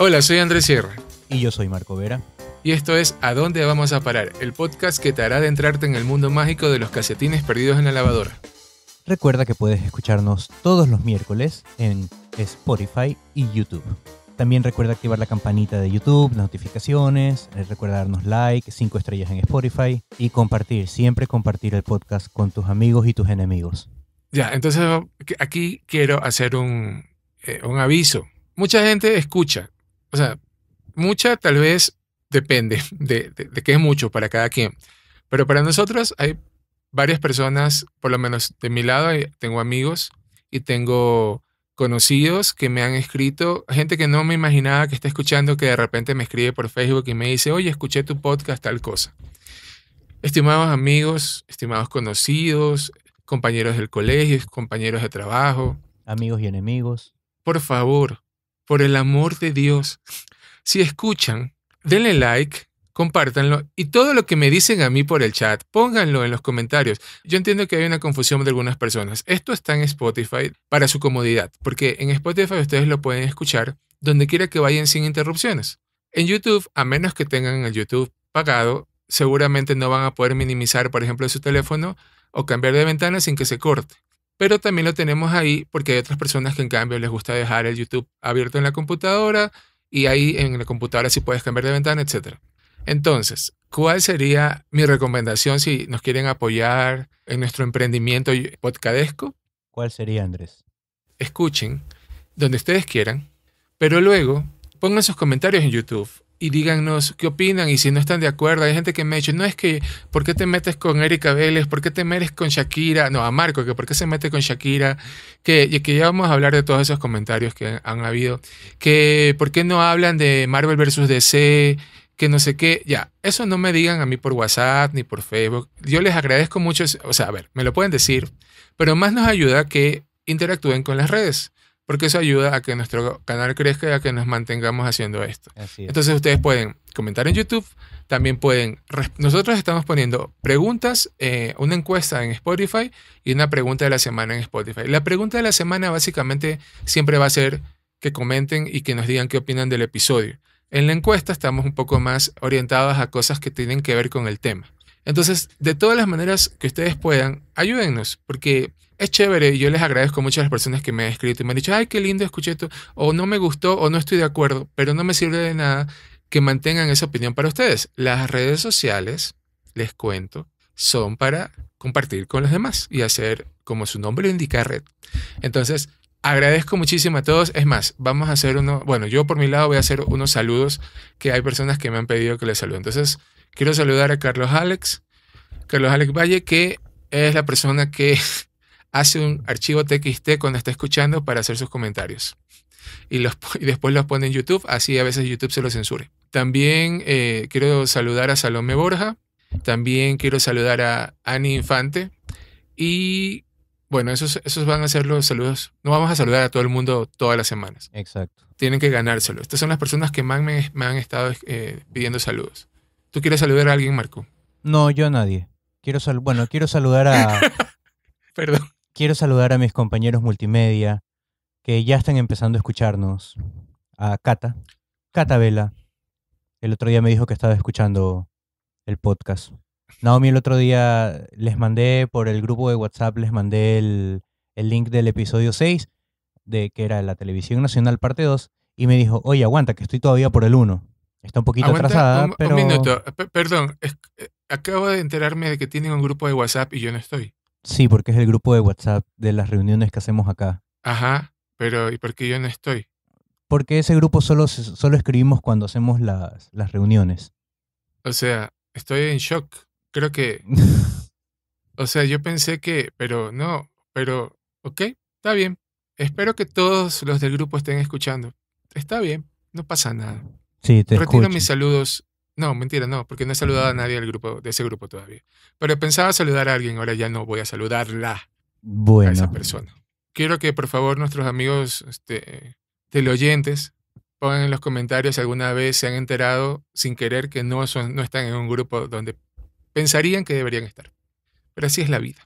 Hola, soy Andrés Sierra. Y yo soy Marco Vera. Y esto es ¿A dónde vamos a parar? El podcast que te hará adentrarte en el mundo mágico de los casetines perdidos en la lavadora. Recuerda que puedes escucharnos todos los miércoles en Spotify y YouTube. También recuerda activar la campanita de YouTube, las notificaciones, eh, recuerda darnos like, cinco estrellas en Spotify y compartir, siempre compartir el podcast con tus amigos y tus enemigos. Ya, entonces aquí quiero hacer un, eh, un aviso. Mucha gente escucha o sea, mucha tal vez depende de, de, qué es mucho para cada quien. Pero para nosotros hay varias personas, por lo menos de mi lado, eh, tengo amigos y tengo conocidos que me han escrito, gente que no me imaginaba que está escuchando, que de repente me escribe por Facebook y me dice, oye, escuché tu podcast, tal cosa. Estimados amigos, estimados conocidos, compañeros del colegio, compañeros de trabajo. Amigos y enemigos. Por favor, por el amor de Dios. Si escuchan, denle like, compártanlo y todo lo que me dicen a mí por el chat, pónganlo en los comentarios. Yo entiendo que hay una confusión de algunas personas. Esto está en Spotify para su comodidad, porque en Spotify ustedes lo pueden escuchar donde quiera que vayan sin interrupciones. En YouTube, a menos que tengan el YouTube pagado, seguramente no van a poder minimizar, por ejemplo, su teléfono o cambiar de ventana sin que se corte. Pero también lo tenemos ahí porque hay otras personas que en cambio les gusta dejar el YouTube abierto en la computadora y ahí en la computadora sí puedes cambiar de ventana, etc. Entonces, ¿cuál sería mi recomendación si nos quieren apoyar en nuestro emprendimiento podcadesco? ¿Cuál sería, Andrés? Escuchen donde ustedes quieran, pero luego pongan sus comentarios en YouTube y díganos qué opinan y si no están de acuerdo. Hay gente que me ha dicho, no es que, ¿por qué te metes con Erika Vélez? ¿Por qué te metes con Shakira? No, a Marco, que ¿por qué se mete con Shakira? Que, que ya vamos a hablar de todos esos comentarios que han, habido. Que, ¿por qué no hablan de Marvel versus DC? Que no sé qué. Ya, eso no me digan a mí por WhatsApp ni por Facebook. Yo les agradezco mucho, o sea, a ver, me lo pueden decir, pero más nos ayuda que interactúen con las redes porque eso ayuda a que nuestro canal crezca y a que nos mantengamos haciendo esto. Entonces ustedes pueden comentar en YouTube, también pueden... Nosotros estamos poniendo preguntas, eh, una encuesta en Spotify y una pregunta de la semana en Spotify. La pregunta de la semana básicamente siempre va a ser que comenten y que nos digan qué opinan del episodio. En la encuesta estamos un poco más orientados a cosas que tienen que ver con el tema. Entonces, de todas las maneras que ustedes puedan, ayúdennos, porque es chévere y yo les agradezco mucho a las personas que me han escrito y me han dicho, ay, qué lindo, escuché esto, o no me gustó, o no estoy de acuerdo, pero no me sirve de nada que mantengan esa opinión para ustedes. Las redes sociales, les cuento, son para compartir con los demás y hacer, como su nombre lo indica, red. Entonces, agradezco muchísimo a todos. Es más, vamos a hacer uno, bueno, yo por mi lado voy a hacer unos saludos que hay personas que me han pedido que les salude. Entonces, quiero saludar a Carlos Alex, Carlos Alex Valle, que es la persona que hace un archivo TXT cuando está escuchando para hacer sus comentarios. Y, los, después los pone en YouTube, así a veces YouTube se los censure. También eh, quiero saludar a Salome Borja, también quiero saludar a Ani Infante y bueno, esos, esos van a ser los saludos. No vamos a saludar a todo el mundo todas las semanas. Exacto. Tienen que ganárselo. Estas son las personas que más me, han estado eh, pidiendo saludos. ¿Tú quieres saludar a alguien, Marco? No, yo a nadie. Quiero bueno, quiero saludar a... Perdón. Quiero saludar a mis compañeros multimedia que ya están empezando a escucharnos. A Cata. Cata Vela. El otro día me dijo que estaba escuchando el podcast. Naomi, el otro día les mandé por el grupo de WhatsApp, les mandé el, link del episodio 6, de que era la Televisión Nacional Parte 2, y me dijo, oye, aguanta, que estoy todavía por el 1. Está un poquito atrasada, pero... Un minuto, perdón, eh, acabo de enterarme de que tienen un grupo de WhatsApp y yo no estoy. Sí, porque es el grupo de WhatsApp de las reuniones que hacemos acá. Ajá, pero ¿y por qué yo no estoy? Porque ese grupo solo, solo escribimos cuando hacemos las, las reuniones. O sea, estoy en shock. Creo que... o sea, yo pensé que, pero no, pero, ok, está bien. Espero que todos los del grupo estén escuchando. Está bien, no pasa nada. Sí, te Retiro mis saludos no, mentira, no, porque no he saludado a nadie del grupo, de ese grupo todavía. Pero pensaba saludar a alguien, ahora ya no voy a saludarla a esa persona. Quiero que por favor nuestros amigos este, teleoyentes pongan en los comentarios si alguna vez se han enterado sin querer que no, son, no están en un grupo donde pensarían que deberían estar. Pero así es la vida.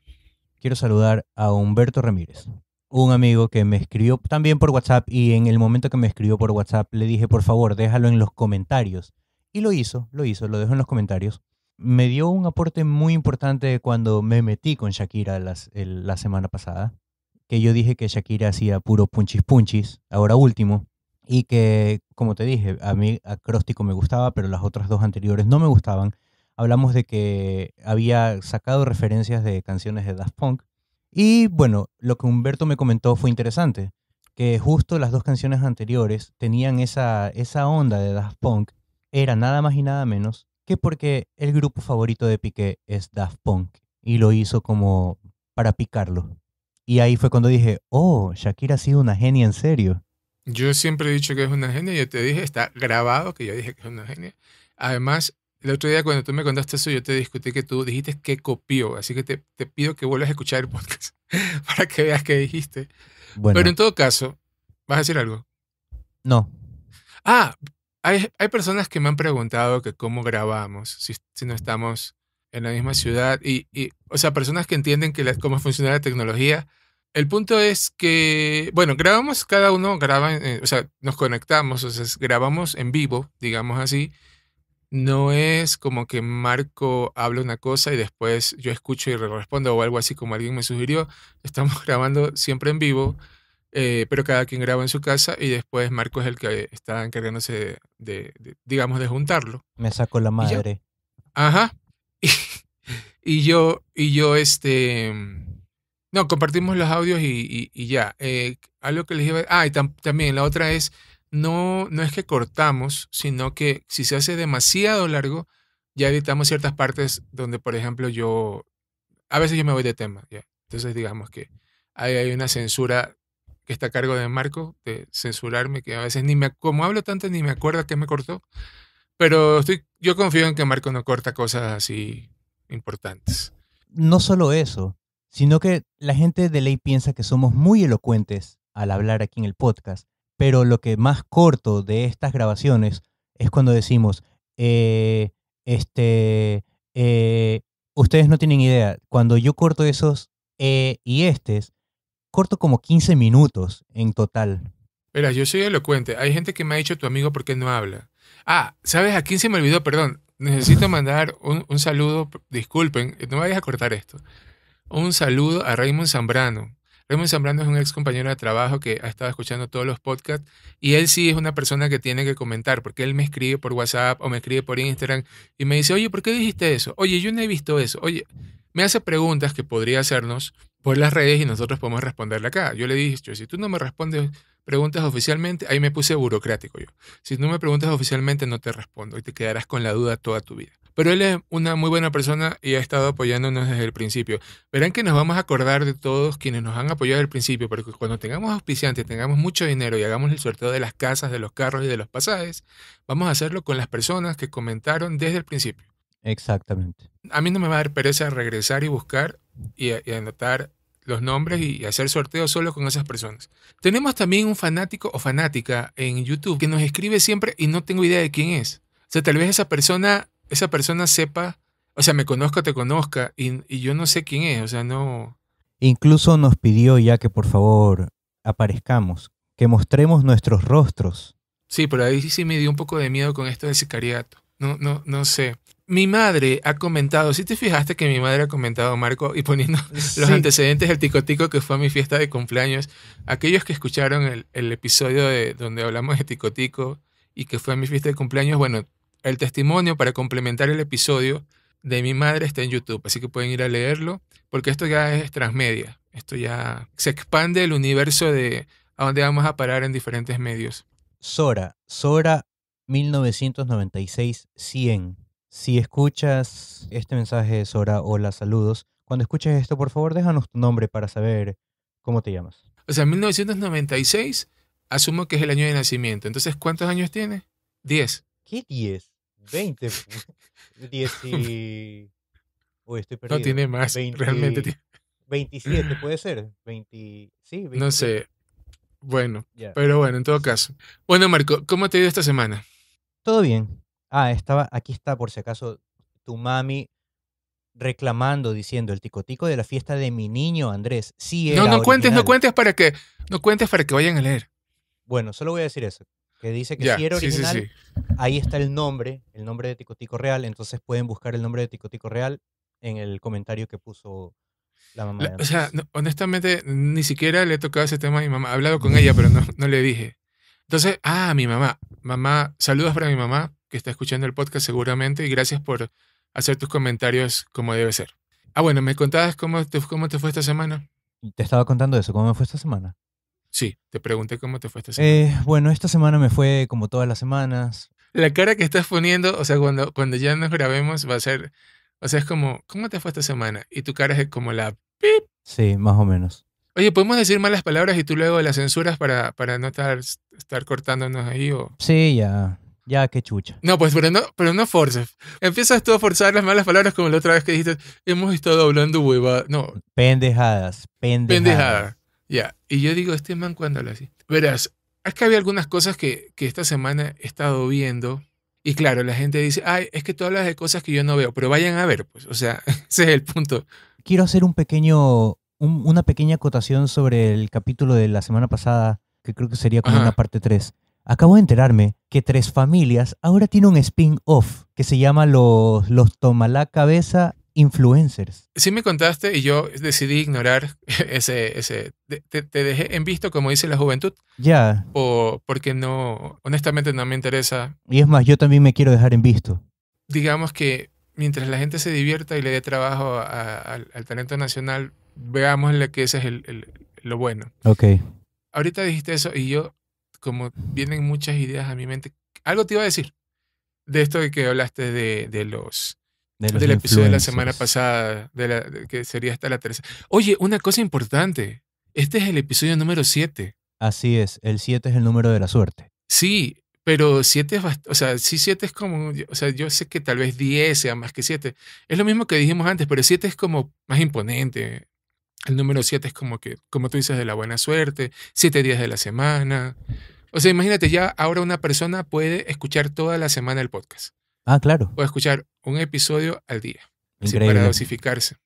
Quiero saludar a Humberto Ramírez, un amigo que me escribió también por WhatsApp y en el momento que me escribió por WhatsApp le dije, por favor, déjalo en los comentarios y lo hizo, lo hizo, lo dejo en los comentarios. Me dio un aporte muy importante cuando me metí con Shakira la semana pasada, que yo dije que Shakira hacía puro punchis punchis, ahora último, y que, como te dije, a mí acróstico me gustaba, pero las otras dos anteriores no me gustaban. Hablamos de que había sacado referencias de canciones de Daft Punk, y bueno, lo que Humberto me comentó fue interesante, que justo las dos canciones anteriores tenían esa, esa onda de Daft Punk era nada más y nada menos que porque el grupo favorito de Piqué es Daft Punk y lo hizo como para picarlo. Y ahí fue cuando dije, oh, Shakira ha sido una genia en serio. Yo siempre he dicho que es una genia, yo te dije, está grabado que yo dije que es una genia. Además, el otro día cuando tú me contaste eso, yo te discutí que tú dijiste que copió, así que te, te pido que vuelvas a escuchar el podcast para que veas qué dijiste. Bueno. Pero en todo caso, ¿vas a decir algo? No. Ah, hay, hay, personas que me han preguntado que cómo grabamos si, si no estamos en la misma ciudad. Y, y o sea, personas que entienden que cómo funciona la tecnología. El punto es que, bueno, grabamos, cada uno graba, eh, o sea, nos conectamos, o sea, grabamos en vivo, digamos así. No es como que Marco habla una cosa y después yo escucho y respondo o algo así como alguien me sugirió. Estamos grabando siempre en vivo eh, pero cada quien graba en su casa y después Marco es el que está encargándose de, digamos, de juntarlo. Me saco la madre. ajá. Y, yo, y yo, este, no, compartimos los audios y, y ya. Eh, algo que les iba, ah, y también la otra es, no, no es que cortamos, sino que si se hace demasiado largo, ya editamos ciertas partes donde, por ejemplo, yo, a veces yo me voy de tema, ya. Entonces, digamos que hay una censura está a cargo de Marco, de censurarme, que a veces ni me, como hablo tanto, ni me acuerdo que me cortó. Pero estoy, yo confío en que Marco no corta cosas así importantes. No solo eso, sino que la gente de ley piensa que somos muy elocuentes al hablar aquí en el podcast, pero lo que más corto de estas grabaciones es cuando decimos, eh, este, eh, ustedes no tienen idea, cuando yo corto esos eh, y estes, corto como 15 minutos en total. Verás, yo soy elocuente. Hay gente que me ha dicho tu amigo por qué no habla. Ah, ¿sabes? a quién se me olvidó, perdón. Necesito mandar un, un saludo. Disculpen, no me vayas a cortar esto. Un saludo a Raymond Zambrano. Raymond Zambrano es un ex compañero de trabajo que ha estado escuchando todos los podcasts y él sí es una persona que tiene que comentar porque él me escribe por WhatsApp o me escribe por Instagram y me dice, oye, ¿por qué dijiste eso? Oye, yo no he visto eso. Oye, me hace preguntas que podría hacernos por las redes y nosotros podemos responderle acá. Yo le dije, si tú no me respondes preguntas oficialmente, ahí me puse burocrático yo. Si no me preguntas oficialmente, no te respondo y te quedarás con la duda toda tu vida. Pero él es una muy buena persona y ha estado apoyándonos desde el principio. Verán que nos vamos a acordar de todos quienes nos han apoyado desde el principio, porque cuando tengamos auspiciantes, tengamos mucho dinero y hagamos el sorteo de las casas, de los carros y de los pasajes, vamos a hacerlo con las personas que comentaron desde el principio. Exactamente. A mí no me va a dar pereza regresar y buscar y, anotar los nombres y hacer sorteos solo con esas personas. Tenemos también un fanático o fanática en YouTube que nos escribe siempre y no tengo idea de quién es. O sea, tal vez esa persona, esa persona sepa, o sea, me conozca, te conozca y, yo no sé quién es, o sea, no. Incluso nos pidió ya que por favor aparezcamos, que mostremos nuestros rostros. Sí, pero ahí sí me dio un poco de miedo con esto del sicariato. No, no, no sé mi madre ha comentado, si te fijaste que mi madre ha comentado, Marco, y poniendo los antecedentes del ticotico que fue a mi fiesta de cumpleaños, aquellos que escucharon el, episodio de, donde hablamos de ticotico y que fue a mi fiesta de cumpleaños, bueno, el testimonio para complementar el episodio de mi madre está en YouTube, así que pueden ir a leerlo, porque esto ya es transmedia, esto ya se expande el universo de a dónde vamos a parar en diferentes medios. Sora, Sora 1996-100 si escuchas este mensaje, Sora, hola, saludos. Cuando escuches esto, por favor, déjanos tu nombre para saber cómo te llamas. O sea, 1996, asumo que es el año de nacimiento. Entonces, ¿cuántos años tiene? Diez. ¿Qué diez? Veinte. diez y... estoy perdido. No tiene más, realmente tiene... 27 puede ser. sí, No sé. Bueno, pero bueno, en todo caso. Bueno, Marco, ¿cómo te ha ido esta semana? Todo bien, ah, estaba, aquí está por si acaso tu mami reclamando, diciendo el ticotico de la fiesta de mi niño Andrés. Sí, no, no cuentes, no cuentes para que, no cuentes para que vayan a leer. Bueno, solo voy a decir eso, que dice que quiero era original. Ahí está el nombre, el nombre de ticotico real. Entonces pueden buscar el nombre de ticotico real en el comentario que puso la mamá. de Andrés. o sea, honestamente ni siquiera le he tocado ese tema a mi mamá. He hablado con ella, pero no, no le dije. Entonces, ah, mi mamá, mamá, saludos para mi mamá que está escuchando el podcast seguramente y gracias por hacer tus comentarios como debe ser. Ah, bueno, me contabas cómo te, cómo te fue esta semana. Te estaba contando eso, cómo me fue esta semana. Sí, te pregunté cómo te fue esta semana. Eh, bueno, esta semana me fue como todas las semanas. La cara que estás poniendo, o sea, cuando, cuando ya nos grabemos va a ser, o sea, es como, ¿cómo te fue esta semana? Y tu cara es como la... Pip. Sí, más o menos. Oye, ¿podemos decir malas palabras y tú luego las censuras para, para no estar, estar cortándonos ahí? O... Sí, ya. Ya, qué chucha. No, pues, pero no, pero no forces. Empiezas tú a forzar las malas palabras como la otra vez que dijiste, hemos estado hablando huevadas. No. Pendejadas, pendejadas. Ya. Y yo digo, este man, cuando lo así? Verás, es que había algunas cosas que, esta semana he estado viendo. Y claro, la gente dice, ay, es que tú hablas de cosas que yo no veo, pero vayan a ver, pues, o sea, ese es el punto. Quiero hacer un pequeño, una pequeña acotación sobre el capítulo de la semana pasada, que creo que sería como una parte 3. Acabo de enterarme que Tres Familias ahora tiene un spin-off que se llama Los, los la Cabeza Influencers. Sí me contaste y yo decidí ignorar ese... ese te, dejé en visto, como dice la juventud. Ya. O porque no, honestamente no me interesa. Y es más, yo también me quiero dejar en visto. Digamos que mientras la gente se divierta y le dé trabajo al, talento nacional, veamos que ese es el, el, lo bueno. Ok. Ahorita dijiste eso y yo como vienen muchas ideas a mi mente. Algo te iba a decir de esto de que hablaste de, de los del episodio de la semana pasada, de la, que sería hasta la tercera. Oye, una cosa importante. Este es el episodio número 7. Así es, el 7 es el número de la suerte. Sí, pero 7 es o sea, sí 7 es como, o sea, yo sé que tal vez 10 sea más que 7. Es lo mismo que dijimos antes, pero 7 es como más imponente. El número 7 es como que, como tú dices, de la buena suerte, 7 días de la semana. O sea, imagínate, ya ahora una persona puede escuchar toda la semana el podcast. Ah, claro. O escuchar un episodio al día. para dosificarse.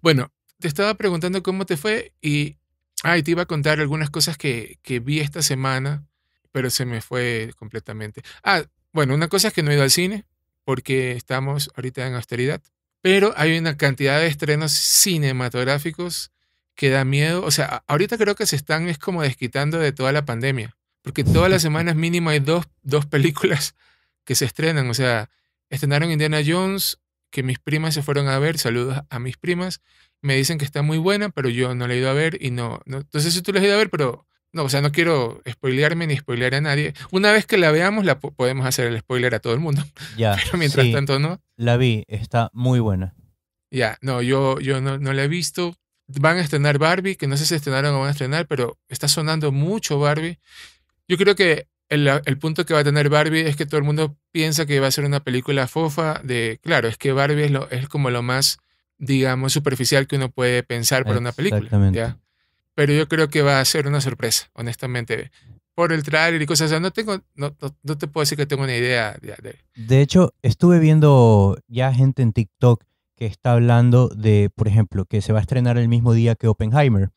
Bueno, te estaba preguntando cómo te fue y ay, te iba a contar algunas cosas que, que vi esta semana, pero se me fue completamente. Ah, bueno, una cosa es que no he ido al cine porque estamos ahorita en austeridad, pero hay una cantidad de estrenos cinematográficos que da miedo. O sea, ahorita creo que se están es como desquitando de toda la pandemia. Porque todas las semanas mínimo hay dos, dos películas que se estrenan. O sea, estrenaron Indiana Jones, que mis primas se fueron a ver. Saludos a mis primas. Me dicen que está muy buena, pero yo no la he ido a ver y no. no. Entonces, si tú la has ido a ver, pero no, o sea, no quiero spoilearme ni spoilear a nadie. Una vez que la veamos, la podemos hacer el spoiler a todo el mundo. Ya. Pero mientras tanto, no. La vi, está muy buena. Ya, no, yo, yo no, no, la he visto. Van a estrenar Barbie, que no sé si estrenaron o van a estrenar, pero está sonando mucho Barbie. Yo creo que el, punto que va a tener Barbie es que todo el mundo piensa que va a ser una película fofa de, claro, es que Barbie es, como lo más, digamos, superficial que uno puede pensar para una película. ¿ya? Pero yo creo que va a ser una sorpresa, honestamente. Por el trailer y cosas, o no tengo, no, te puedo decir que tengo una idea. De, de hecho, estuve viendo ya gente en TikTok que está hablando de, por ejemplo, que se va a estrenar el mismo día que Oppenheimer.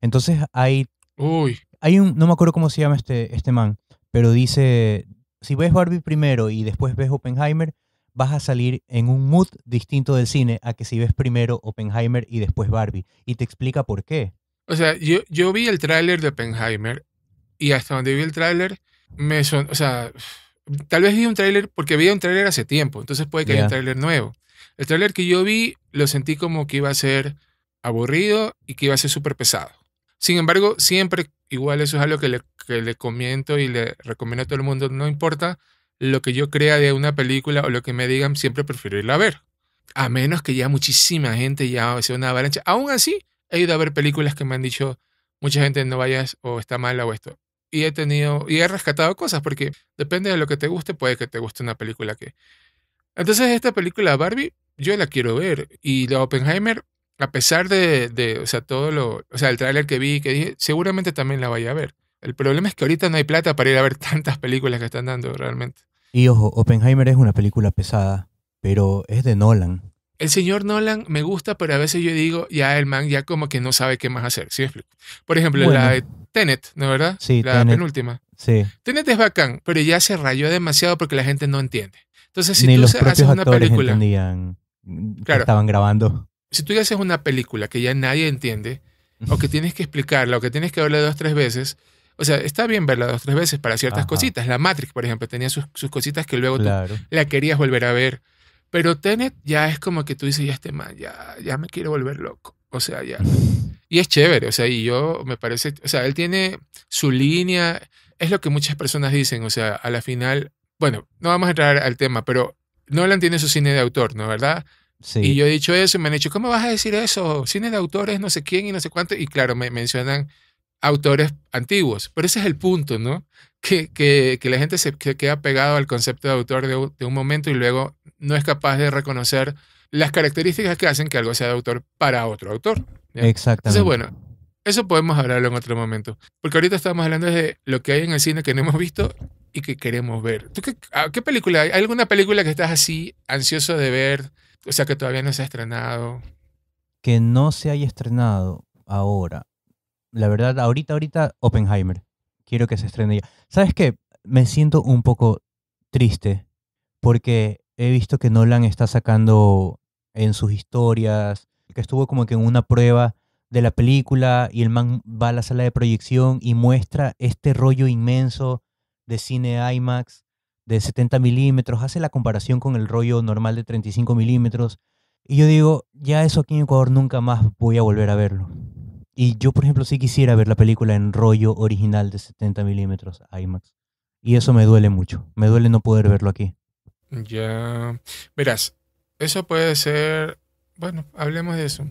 Entonces hay Uy. Hay un, no me acuerdo cómo se llama este, este man, pero dice, si ves Barbie primero y después ves Oppenheimer, vas a salir en un mood distinto del cine a que si ves primero Oppenheimer y después Barbie. Y te explica por qué. O sea, yo, yo vi el tráiler de Oppenheimer y hasta donde vi el tráiler, me son, o sea, tal vez vi un tráiler porque había un tráiler hace tiempo, entonces puede que haya un tráiler nuevo. El tráiler que yo vi lo sentí como que iba a ser aburrido y que iba a ser súper pesado. Sin embargo, siempre, igual eso es algo que le, que comento y le recomiendo a todo el mundo, no importa lo que yo crea de una película o lo que me digan, siempre prefiero irla a ver. A menos que ya muchísima gente ya sea una avalancha. Aún así, he ido a ver películas que me han dicho, mucha gente no vayas o está mala o esto. Y he tenido, y he rescatado cosas porque depende de lo que te guste, puede que te guste una película que... Entonces esta película Barbie, yo la quiero ver. Y la Oppenheimer, a pesar de, de, o sea, todo lo, o sea, el tráiler que vi, y que dije, seguramente también la vaya a ver. El problema es que ahorita no hay plata para ir a ver tantas películas que están dando realmente. Y ojo, Oppenheimer es una película pesada, pero es de Nolan. El señor Nolan me gusta, pero a veces yo digo, ya el man ya como que no sabe qué más hacer, Por ejemplo, la de Tenet, ¿no es verdad? Sí, la penúltima. Sí. Tenet es bacán, pero ya se rayó demasiado porque la gente no entiende. Entonces, si Ni los haces una película, entendían que estaban grabando si tú ya haces una película que ya nadie entiende, o que tienes que explicarla, o que tienes que verla dos tres veces, o sea, está bien verla dos tres veces para ciertas cositas. La Matrix, por ejemplo, tenía sus, sus cositas que luego la querías volver a ver. Pero Tenet ya es como que tú dices, ya este mal, ya, ya me quiero volver loco. O sea, ya. Y es chévere, o sea, y yo me parece, o sea, él tiene su línea, es lo que muchas personas dicen, o sea, a la final, bueno, no vamos a entrar al tema, pero Nolan tiene su cine de autor, ¿no? ¿Verdad? Y yo he dicho eso y me han dicho, ¿cómo vas a decir eso? Cine de autores, no sé quién y no sé cuánto. Y claro, me mencionan autores antiguos, pero ese es el punto, ¿no? Que, que, la gente se queda pegado al concepto de autor de, un momento y luego no es capaz de reconocer las características que hacen que algo sea de autor para otro autor. ¿ya? Exactamente. Entonces, bueno, eso podemos hablarlo en otro momento. Porque ahorita estamos hablando de lo que hay en el cine que no hemos visto y que queremos ver. ¿Tú qué, ah, qué película? ¿Hay alguna película que estás así ansioso de ver? O sea, que todavía no se ha estrenado. Que no se haya estrenado ahora. La verdad, ahorita, ahorita, Oppenheimer. Quiero que se estrene ya. ¿Sabes qué? Me siento un poco triste porque he visto que Nolan está sacando en sus historias, que estuvo como que en una prueba de la película y el man va a la sala de proyección y muestra este rollo inmenso de cine IMAX de 70 milímetros, hace la comparación con el rollo normal de 35 milímetros. Y yo digo, ya eso aquí en Ecuador nunca más voy a volver a verlo. Y yo, por ejemplo, sí quisiera ver la película en rollo original de 70 milímetros IMAX. Y eso me duele mucho. Me duele no poder verlo aquí. Ya. Verás, eso puede ser. Bueno, hablemos de eso.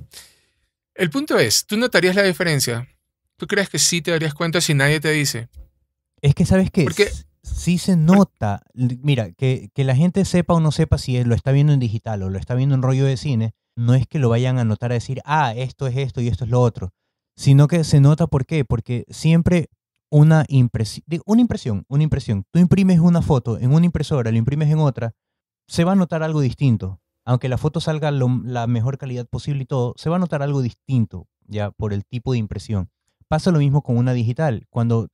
El punto es, ¿tú notarías la diferencia? ¿Tú crees que sí te darías cuenta si nadie te dice? Es que sabes que. Porque si se nota, mira, que, la gente sepa o no sepa si lo está viendo en digital o lo está viendo en rollo de cine, no es que lo vayan a notar a decir, ah, esto es esto y esto es lo otro, sino que se nota por qué, porque siempre una impresión, una impresión, una impresión, tú imprimes una foto en una impresora, lo imprimes en otra, se va a notar algo distinto, aunque la foto salga la mejor calidad posible y todo, se va a notar algo distinto ya por el tipo de impresión. Pasa lo mismo con una digital. Cuando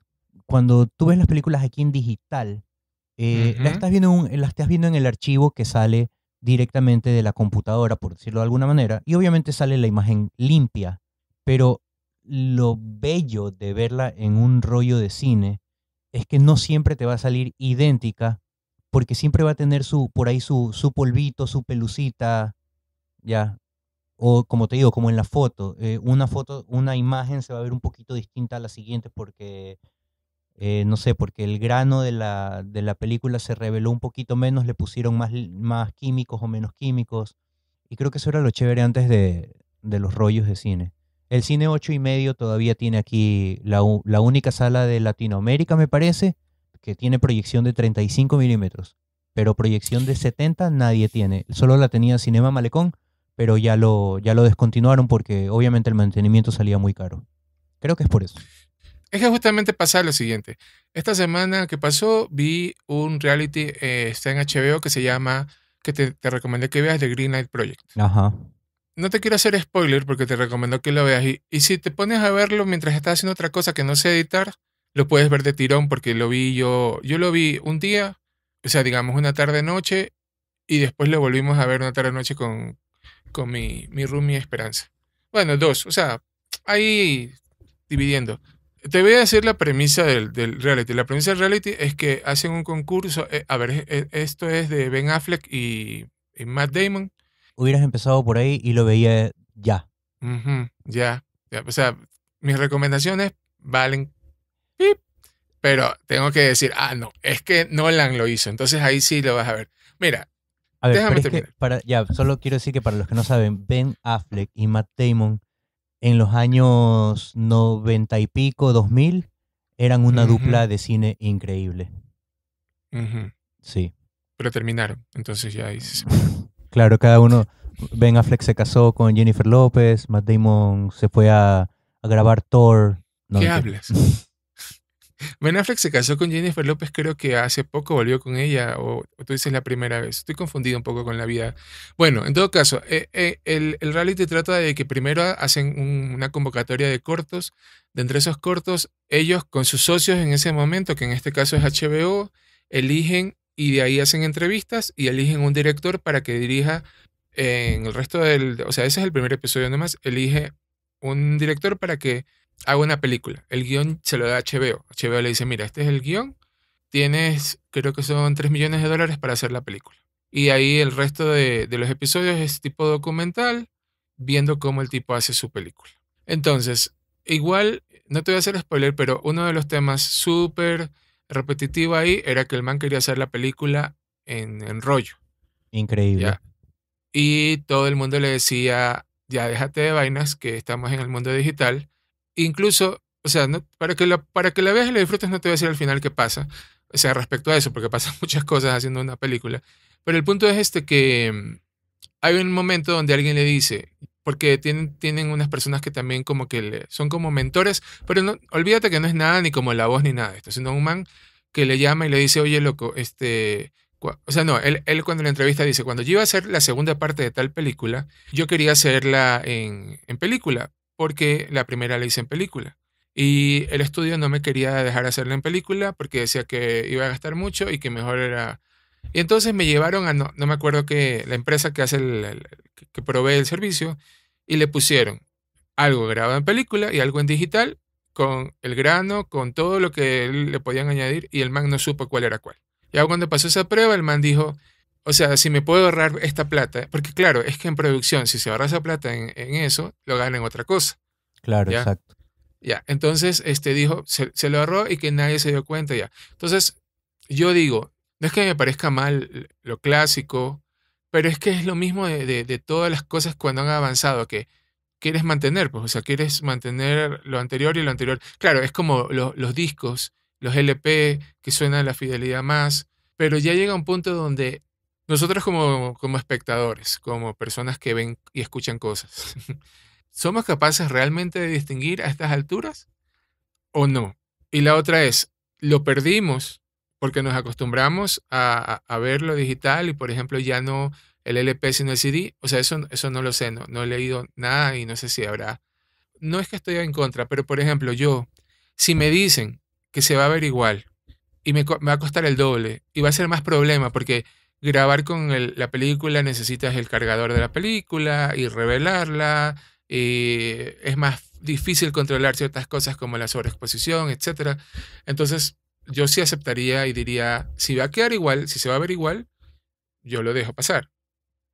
cuando tú ves las películas aquí en digital, eh, las, estás viendo en el archivo que sale directamente de la computadora, por decirlo de alguna manera, y obviamente sale la imagen limpia, pero lo bello de verla en un rollo de cine es que no siempre te va a salir idéntica, porque siempre va a tener su, por ahí su, polvito, su pelucita, ya, o como te digo, como en la foto, eh, una foto, una imagen se va a ver un poquito distinta a la siguiente porque eh, no sé, porque el grano de la, de la película se reveló un poquito menos, le pusieron más, más químicos o menos químicos. Y creo que eso era lo chévere antes de, de los rollos de cine. El cine 8 y medio todavía tiene aquí la, la, única sala de Latinoamérica, me parece, que tiene proyección de 35 milímetros. Pero proyección de 70 nadie tiene. Solo la tenía Cinema Malecón, pero ya lo, ya lo descontinuaron porque obviamente el mantenimiento salía muy caro. Creo que es por eso. Es que justamente pasa lo siguiente. Esta semana que pasó vi un reality, eh, está en HBO, que se llama, que te, recomendé que veas, The Green Light Project. Ajá. No te quiero hacer spoiler porque te recomiendo que lo veas. Y, si te pones a verlo mientras estás haciendo otra cosa que no sé editar, lo puedes ver de tirón porque lo vi yo, yo lo vi un día, o sea, digamos una tarde-noche, y después lo volvimos a ver una tarde-noche con, con mi, mi y Esperanza. Bueno, dos, o sea, ahí dividiendo. Te voy a decir la premisa del, reality. La premisa del reality es que hacen un concurso. Eh, a ver, eh, esto es de Ben Affleck y, Matt Damon. Hubieras empezado por ahí y lo veía ya. ya, O sea, mis recomendaciones valen. Pero tengo que decir, ah, no, es que Nolan lo hizo. Entonces ahí sí lo vas a ver. Mira, déjame terminar. para, ya, solo quiero decir que para los que no saben, Ben Affleck y Matt Damon en los años noventa y pico, 2000, eran una dupla de cine increíble. Sí. Pero terminaron, entonces ya claro, cada uno. Ben Affleck se casó con Jennifer López, Matt Damon se fue a, grabar Thor. ¿Qué hablas? Ben Affleck se casó con Jennifer López, creo que hace poco volvió con ella, o, tú dices la primera vez. Estoy confundido un poco con la vida. Bueno, en todo caso, eh, eh, el, el, reality trata de que primero hacen una convocatoria de cortos. De entre esos cortos, ellos con sus socios en ese momento, que en este caso es HBO, eligen y de ahí hacen entrevistas y eligen un director para que dirija eh, en el resto del. O sea, ese es el primer episodio nomás. Elige un director para que hago una película. El guión se lo da a HBO. HBO le dice, mira, este es el guión. Tienes, creo que son 3 millones de dólares para hacer la película. Y ahí el resto de, los episodios es tipo documental, viendo cómo el tipo hace su película. Entonces, igual, no te voy a hacer spoiler, pero uno de los temas súper repetitivo ahí era que el man quería hacer la película en, en rollo. Increíble. Y todo el mundo le decía, ya déjate de vainas, que estamos en el mundo digital, incluso, o sea, para, que la, para que la veas y la disfrutes no te voy a decir al final qué pasa, o sea, respecto a eso, porque pasan muchas cosas haciendo una película, pero el punto es este que mm, hay un momento donde alguien le dice, porque tienen, tienen unas personas que también como que son como mentores, pero no, olvídate que no es nada ni como la voz ni nada de esto, sino un man que le llama y le dice, oye loco, este, o sea, no, él, cuando la entrevista dice, cuando yo iba a hacer la segunda parte de tal película, yo quería hacerla en, en película, porque la primera la hice en película. Y el estudio no me quería dejar hacerla en película porque decía que iba a gastar mucho y que mejor era... Y entonces me llevaron a, no, me acuerdo qué, la empresa que hace el, que provee el servicio, y le pusieron algo grabado en película y algo en digital, con el grano, con todo lo que le podían añadir, y el man no supo cuál era cuál. Y cuando pasó esa prueba, el man dijo, o sea, si me puedo ahorrar esta plata, porque claro, es que en producción, si se ahorra esa plata en, eso, lo gana en otra cosa. Claro, exacto. Ya, entonces este dijo, se, lo ahorró y que nadie se dio cuenta ya. Entonces, yo digo, no es que me parezca mal lo clásico, pero es que es lo mismo de, todas las cosas cuando han avanzado, que quieres mantener, pues, o sea, quieres mantener lo anterior y lo anterior. Claro, es como los discos, los LP, que suena la fidelidad más, pero ya llega un punto donde nosotros como, como espectadores, como personas que ven y escuchan cosas, ¿somos capaces realmente de distinguir a estas alturas o no? Y la otra es, ¿lo perdimos porque nos acostumbramos a, a, ver lo digital y, por ejemplo, ya no el LP sino el CD? O sea, eso, eso no lo sé, no, no he leído nada y no sé si habrá. No es que estoy en contra, pero por ejemplo, yo, si me dicen que se va a ver igual y me, me va a costar el doble y va a ser más problema porque grabar con la película necesitas el cargador de la película y revelarla. es más difícil controlar ciertas cosas como la sobreexposición, etc. Entonces, yo sí aceptaría y diría, si va a quedar igual, si se va a ver igual, yo lo dejo pasar,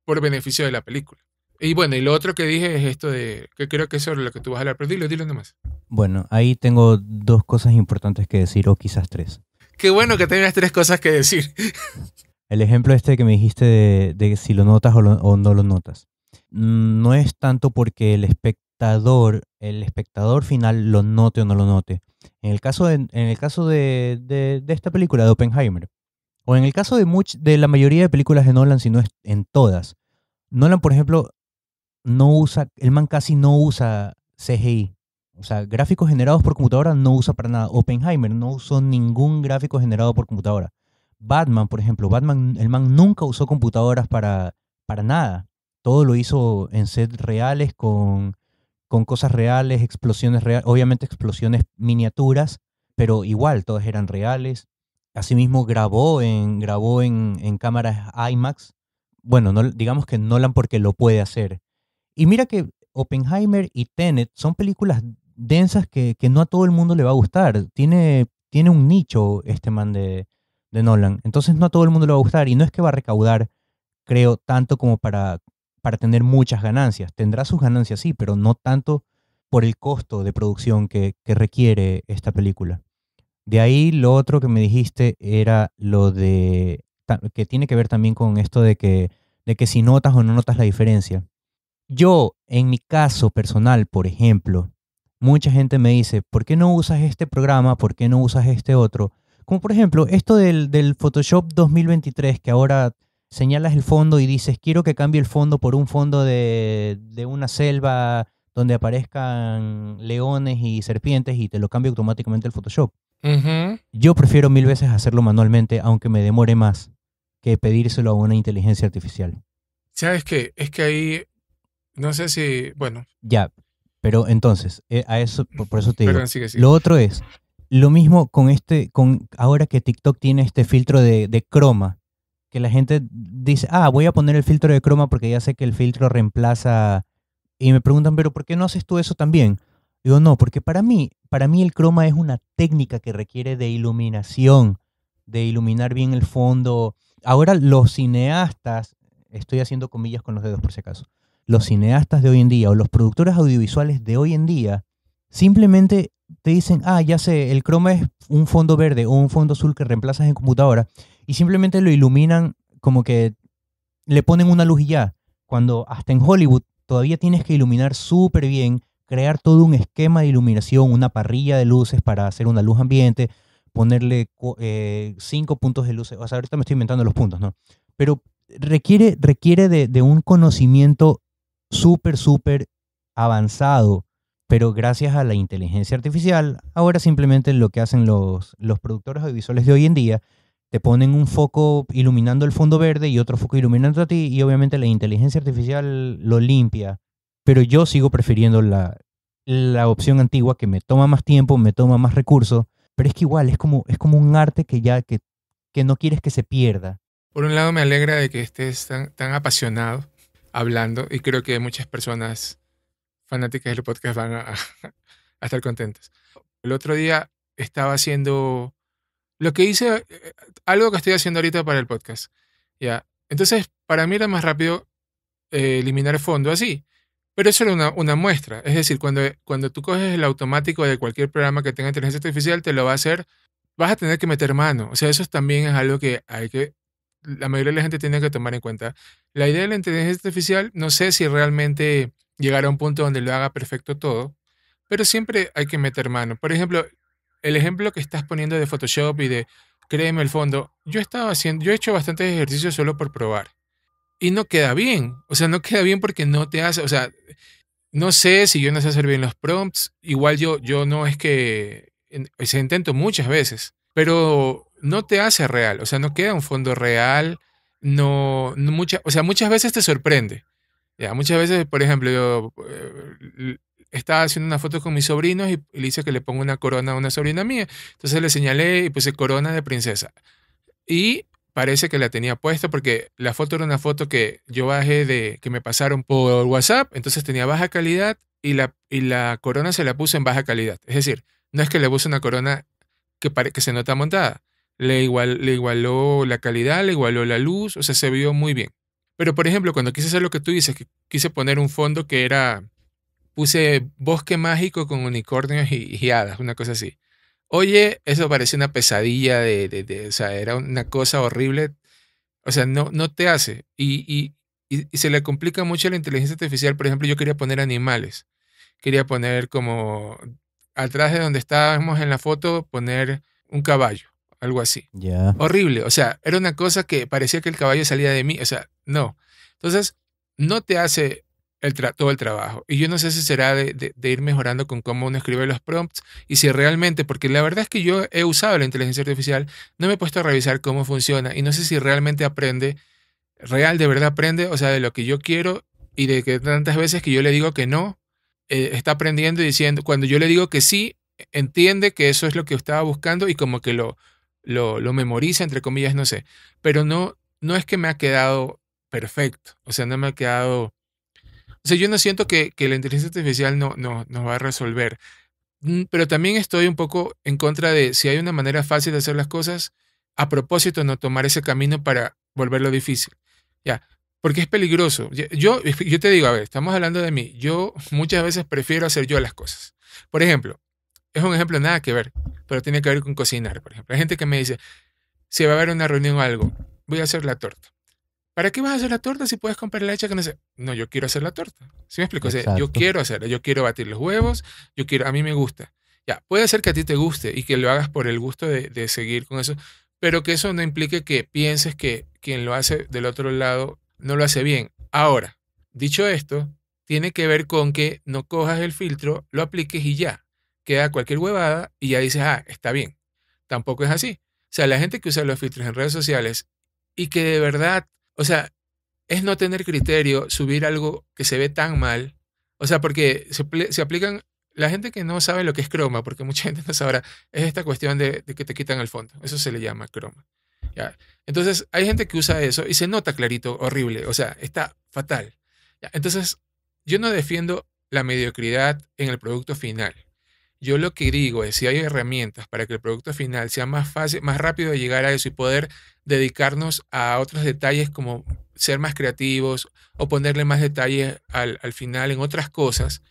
por beneficio de la película. Y bueno, y lo otro que dije es esto de, que creo que es lo que tú vas a hablar, pero dilo, dilo nomás. Bueno, ahí tengo dos cosas importantes que decir, o quizás tres. Qué bueno que tengas tres cosas que decir. el ejemplo este que me dijiste de, si lo notas o, no lo notas, mm, no es tanto porque el espectador, el espectador final lo note o no lo note. En el caso de, en el caso esta película de Oppenheimer, o en el caso de, de la mayoría de películas de Nolan, si no es en todas, Nolan, por ejemplo, no usa, el man casi no usa CGI. O sea, gráficos generados por computadora no usa para nada. Oppenheimer no usó ningún gráfico generado por computadora. Batman, por ejemplo, Batman, el man nunca usó computadoras para, para nada. Todo lo hizo en sets reales, con, con cosas reales, explosiones reales, obviamente explosiones miniaturas, pero igual, todas eran reales. Asimismo, grabó en, grabó en, cámaras IMAX. Bueno, no, digamos que Nolan porque lo puede hacer. Y mira que Oppenheimer y Tenet son películas densas que, que no a todo el mundo le va a gustar. Tiene, tiene un nicho este man de, de Nolan. Entonces no a todo el mundo le va a gustar y no es que va a recaudar, creo, tanto como para, para tener muchas ganancias. Tendrá sus ganancias, sí, pero no tanto por el costo de producción que, que requiere esta película. De ahí lo otro que me dijiste era lo de que tiene que ver también con esto de que, de que si notas o no notas la diferencia. Yo, en mi caso personal, por ejemplo, mucha gente me dice, ¿por qué no usas este programa? ¿Por qué no usas este otro? Como por ejemplo, esto del, Photoshop 2023, que ahora señalas el fondo y dices, quiero que cambie el fondo por un fondo de, una selva donde aparezcan leones y serpientes y te lo cambia automáticamente el Photoshop. Yo prefiero mil veces hacerlo manualmente, aunque me demore más, que pedírselo a una inteligencia artificial. ¿Sabes qué? Es que ahí, no sé si, bueno. Ya, pero entonces, eh, a eso, por, eso te digo. Lo otro es, lo mismo con este, con ahora que TikTok tiene este filtro de, de croma, que la gente dice, ah, voy a poner el filtro de croma porque ya sé que el filtro reemplaza. Y me preguntan, pero ¿por qué no haces tú eso también? Digo, no, porque para mí, para mí el croma es una técnica que requiere de iluminación, de iluminar bien el fondo. Ahora los cineastas, estoy haciendo comillas con los dedos por si acaso, los cineastas de hoy en día o los productores audiovisuales de hoy en día simplemente te dicen, ah, ya sé, el croma es un fondo verde o un fondo azul que reemplazas en computadora, y simplemente lo iluminan como que le ponen una luz y ya. Cuando hasta en Hollywood todavía tienes que iluminar súper bien, crear todo un esquema de iluminación, una parrilla de luces para hacer una luz ambiente, ponerle eh, cinco puntos de luces. O sea, ahorita me estoy inventando los puntos, ¿no? Pero requiere, requiere de, de un conocimiento súper, súper avanzado pero gracias a la inteligencia artificial, ahora simplemente lo que hacen los, los productores audiovisuales de hoy en día, te ponen un foco iluminando el fondo verde y otro foco iluminando a ti, y obviamente la inteligencia artificial lo limpia, pero yo sigo prefiriendo la, opción antigua que me toma más tiempo, me toma más recursos, pero es que igual es como, es como un arte que ya que, no quieres que se pierda. Por un lado me alegra de que estés tan, tan apasionado hablando y creo que muchas personas fanáticas del podcast van a, estar contentos. El otro día estaba haciendo lo que hice, eh, eh, algo que estoy haciendo ahorita para el podcast. Ya. Entonces, para mí era más rápido eh, eliminar fondo así. Pero eso era una, muestra. Es decir, cuando, cuando tú coges el automático de cualquier programa que tenga inteligencia artificial, te lo va a hacer, vas a tener que meter mano. O sea, eso también es algo que hay que, la mayoría de la gente tiene que tomar en cuenta. La idea de la inteligencia artificial, no sé si realmente llegar a un punto donde lo haga perfecto todo, pero siempre hay que meter mano. Por ejemplo, el ejemplo que estás poniendo de Photoshop y de créeme el fondo, yo estaba haciendo, yo he hecho bastantes ejercicios solo por probar y no queda bien, o sea, no queda bien porque no te hace, o sea, no sé si yo no sé hacer bien los prompts, igual yo, yo no es que se intento muchas veces, pero no te hace real, o sea, no queda un fondo real, no, o sea, muchas veces te sorprende. Ya, muchas veces, por ejemplo, yo eh, estaba haciendo una foto con mis sobrinos y, le hice que le ponga una corona a una sobrina mía. Entonces le señalé y puse corona de princesa. Y parece que la tenía puesta porque la foto era una foto que yo bajé de que me pasaron por WhatsApp, entonces tenía baja calidad y la, y la corona se la puse en baja calidad. Es decir, no es que le puse una corona que, pare, que se nota montada. Le, igual, le igualó la calidad, le igualó la luz, o sea, se vio muy bien. Pero, por ejemplo, cuando quise hacer lo que tú dices, que quise poner un fondo que era, puse bosque mágico con unicornios y, y hadas, una cosa así. Oye, eso parece una pesadilla, de, o sea, era una cosa horrible. O sea, no, no te hace. Y, y, y, se le complica mucho la inteligencia artificial. Por ejemplo, yo quería poner animales. Quería poner como, atrás de donde estábamos en la foto, poner un caballo algo así. Horrible, o sea, era una cosa que parecía que el caballo salía de mí, o sea, no. Entonces, no te hace el todo el trabajo. Y yo no sé si será de, ir mejorando con cómo uno escribe los prompts y si realmente, porque la verdad es que yo he usado la inteligencia artificial, no me he puesto a revisar cómo funciona y no sé si realmente aprende, real, de verdad aprende, o sea, de lo que yo quiero y de que tantas veces que yo le digo que no, eh, está aprendiendo y diciendo, cuando yo le digo que sí, entiende que eso es lo que estaba buscando y como que lo, lo, memoriza, entre comillas, no sé. Pero no, no es que me ha quedado perfecto. O sea, no me ha quedado... O sea, yo no siento que, que la inteligencia artificial no, no, nos va a resolver. Mm, pero también estoy un poco en contra de si hay una manera fácil de hacer las cosas, a propósito no tomar ese camino para volverlo difícil. Ya, porque es peligroso. Yo, yo te digo, a ver, estamos hablando de mí. Yo muchas veces prefiero hacer yo las cosas. Por ejemplo, es un ejemplo nada que ver, pero tiene que ver con cocinar, por ejemplo. Hay gente que me dice, si va a haber una reunión o algo, voy a hacer la torta. ¿Para qué vas a hacer la torta si puedes comprar la hecha que no sé? No, yo quiero hacer la torta. ¿Sí me explico? O sea, yo quiero hacerla, yo quiero batir los huevos, yo quiero, a mí me gusta. Ya, puede ser que a ti te guste y que lo hagas por el gusto de, de seguir con eso, pero que eso no implique que pienses que quien lo hace del otro lado no lo hace bien. Ahora, dicho esto, tiene que ver con que no cojas el filtro, lo apliques y ya queda cualquier huevada y ya dices, ah, está bien. Tampoco es así. O sea, la gente que usa los filtros en redes sociales y que de verdad, o sea, es no tener criterio subir algo que se ve tan mal. O sea, porque se, aplican, la gente que no sabe lo que es croma, porque mucha gente no ahora, es esta cuestión de, que te quitan el fondo. Eso se le llama croma. Entonces, hay gente que usa eso y se nota clarito, horrible. O sea, está fatal. Entonces, yo no defiendo la mediocridad en el producto final. Yo lo que digo es si hay herramientas para que el producto final sea más fácil, más rápido de llegar a eso y poder dedicarnos a otros detalles como ser más creativos o ponerle más detalles al, al final en otras cosas,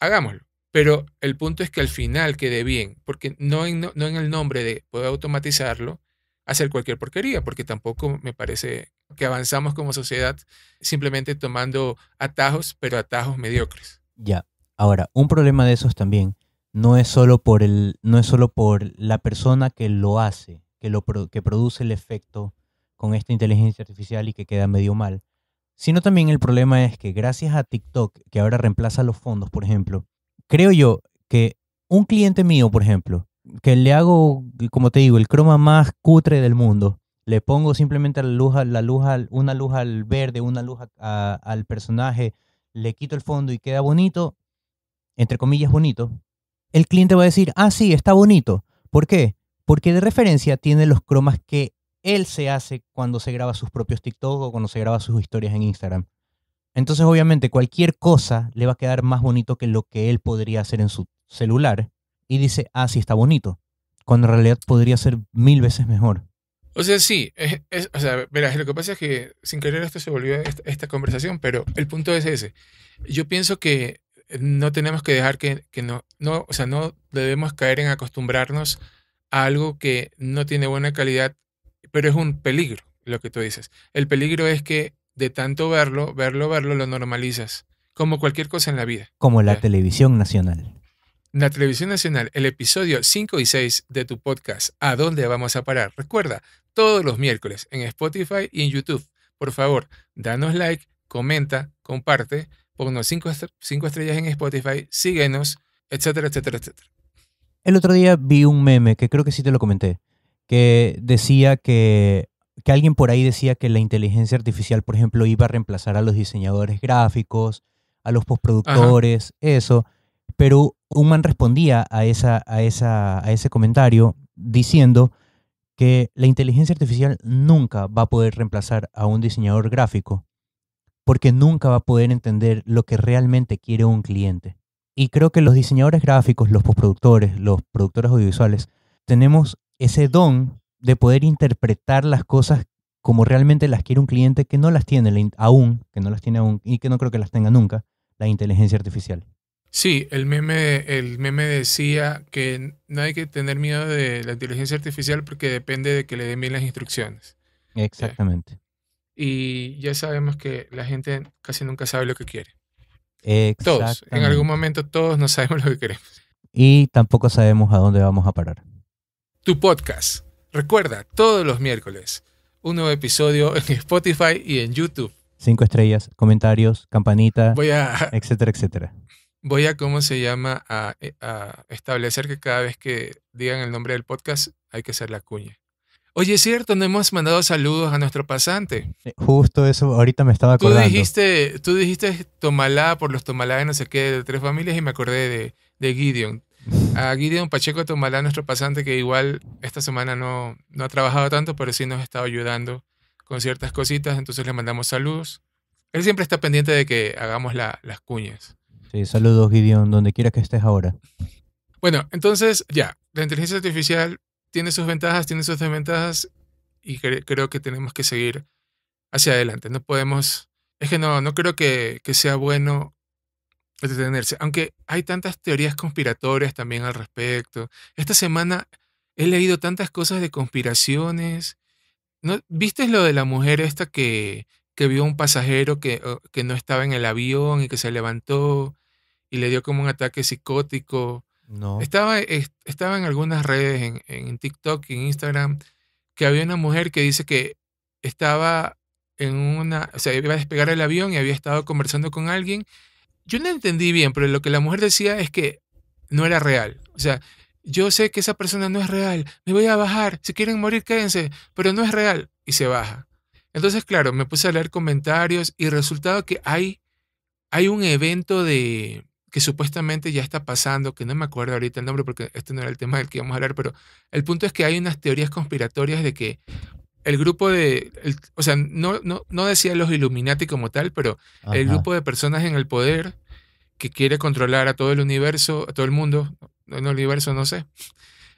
hagámoslo. Pero el punto es que al final quede bien, porque no en, no, no en el nombre de poder automatizarlo, hacer cualquier porquería, porque tampoco me parece que avanzamos como sociedad simplemente tomando atajos, pero atajos mediocres. Ya, ahora, un problema de esos también no es solo por no es por la persona que lo hace que lo que produce el efecto con esta inteligencia artificial y que queda medio mal sino también el problema es que gracias a TikTok que ahora reemplaza los fondos por ejemplo creo yo que un cliente mío por ejemplo que le hago como te digo el croma más cutre del mundo le pongo simplemente la luz la luz una luz al verde una luz al personaje le quito el fondo y queda bonito entre comillas bonito el cliente va a decir, ah, sí, está bonito. ¿Por qué? Porque de referencia tiene los cromas que él se hace cuando se graba sus propios TikTok o cuando se graba sus historias en Instagram. Entonces, obviamente, cualquier cosa le va a quedar más bonito que lo que él podría hacer en su celular. Y dice, ah, sí, está bonito. Cuando en realidad podría ser mil veces mejor. O sea, sí, o sea, verás, lo que pasa es que sin querer esto se volvió esta, conversación, pero el punto es ese. Yo pienso que no tenemos que dejar que, no, o sea, no debemos caer en acostumbrarnos a algo que no tiene buena calidad, pero es un peligro lo que tú dices. El peligro es que de tanto verlo, verlo, verlo, lo normalizas, como cualquier cosa en la vida. Como la televisión nacional. La televisión nacional, el episodio 5 y 6 de tu podcast, ¿A dónde vamos a parar? Recuerda, todos los miércoles en Spotify y en YouTube. Por favor, danos like, comenta, comparte ponnos cinco, estrellas en Spotify, síguenos, etcétera, etcétera, etcétera. El otro día vi un meme, que creo que sí te lo comenté, que decía que, alguien por ahí decía que la inteligencia artificial, por ejemplo, iba a reemplazar a los diseñadores gráficos, a los postproductores, eso. Pero un man respondía a, esa, a, esa, a ese comentario diciendo que la inteligencia artificial nunca va a poder reemplazar a un diseñador gráfico, porque nunca va a poder entender lo que realmente quiere un cliente. Y creo que los diseñadores gráficos, los postproductores, los productores audiovisuales, tenemos ese don de poder interpretar las cosas como realmente las quiere un cliente que no las tiene aún, que no las tiene aún y que no creo que las tenga nunca, la inteligencia artificial. Sí, el meme, el meme decía que no hay que tener miedo de la inteligencia artificial porque depende de que le den bien las instrucciones. Exactamente y ya sabemos que la gente casi nunca sabe lo que quiere. Todos, en algún momento todos no sabemos lo que queremos. Y tampoco sabemos a dónde vamos a parar. Tu podcast. Recuerda, todos los miércoles, un nuevo episodio en Spotify y en YouTube. Cinco estrellas, comentarios, campanita, etcétera, etcétera. Voy a, ¿cómo se llama? A, eh, a establecer que cada vez que digan el nombre del podcast hay que hacer la cuña. Oye, es cierto, no hemos mandado saludos a nuestro pasante. Eh, justo eso, ahorita me estaba acordando. Tú dijiste, tú dijiste Tomalá por los Tomalá de no sé qué, de tres familias, y me acordé de, de Gideon. A Gideon Pacheco Tomalá, nuestro pasante, que igual esta semana no, no ha trabajado tanto, pero sí nos ha estado ayudando con ciertas cositas, entonces le mandamos saludos. Él siempre está pendiente de que hagamos las cuñas. Sí, saludos Gideon, donde quiera que estés ahora. Bueno, entonces ya, la inteligencia artificial tiene sus ventajas, tiene sus desventajas y creo que tenemos que seguir hacia adelante. No podemos, es que no, no creo que, sea bueno Detenerse aunque hay tantas teorías conspiratorias también al respecto. Esta semana he leído tantas cosas de conspiraciones. ¿No? ¿Viste lo de la mujer esta que, que vio a un pasajero que, que no estaba en el avión y que se levantó y le dio como un ataque psicótico? No. Estaba, estaba en algunas redes, en, TikTok en Instagram, que había una mujer que dice que estaba en una, o sea, iba a despegar el avión y había estado conversando con alguien. Yo no entendí bien, pero lo que la mujer decía es que no era real. O sea, yo sé que esa persona no es real, me voy a bajar, si quieren morir, quédense, pero no es real. Y se baja. Entonces, claro, me puse a leer comentarios y resultado que hay, hay un evento de, que supuestamente ya está pasando, que no me acuerdo ahorita el nombre porque este no era el tema del que íbamos a hablar, pero el punto es que hay unas teorías conspiratorias de que el grupo de, o sea, no, no, no, decía los Illuminati como tal, pero el grupo de personas en el poder que quiere controlar a todo el universo, a todo el mundo, no el universo, no sé,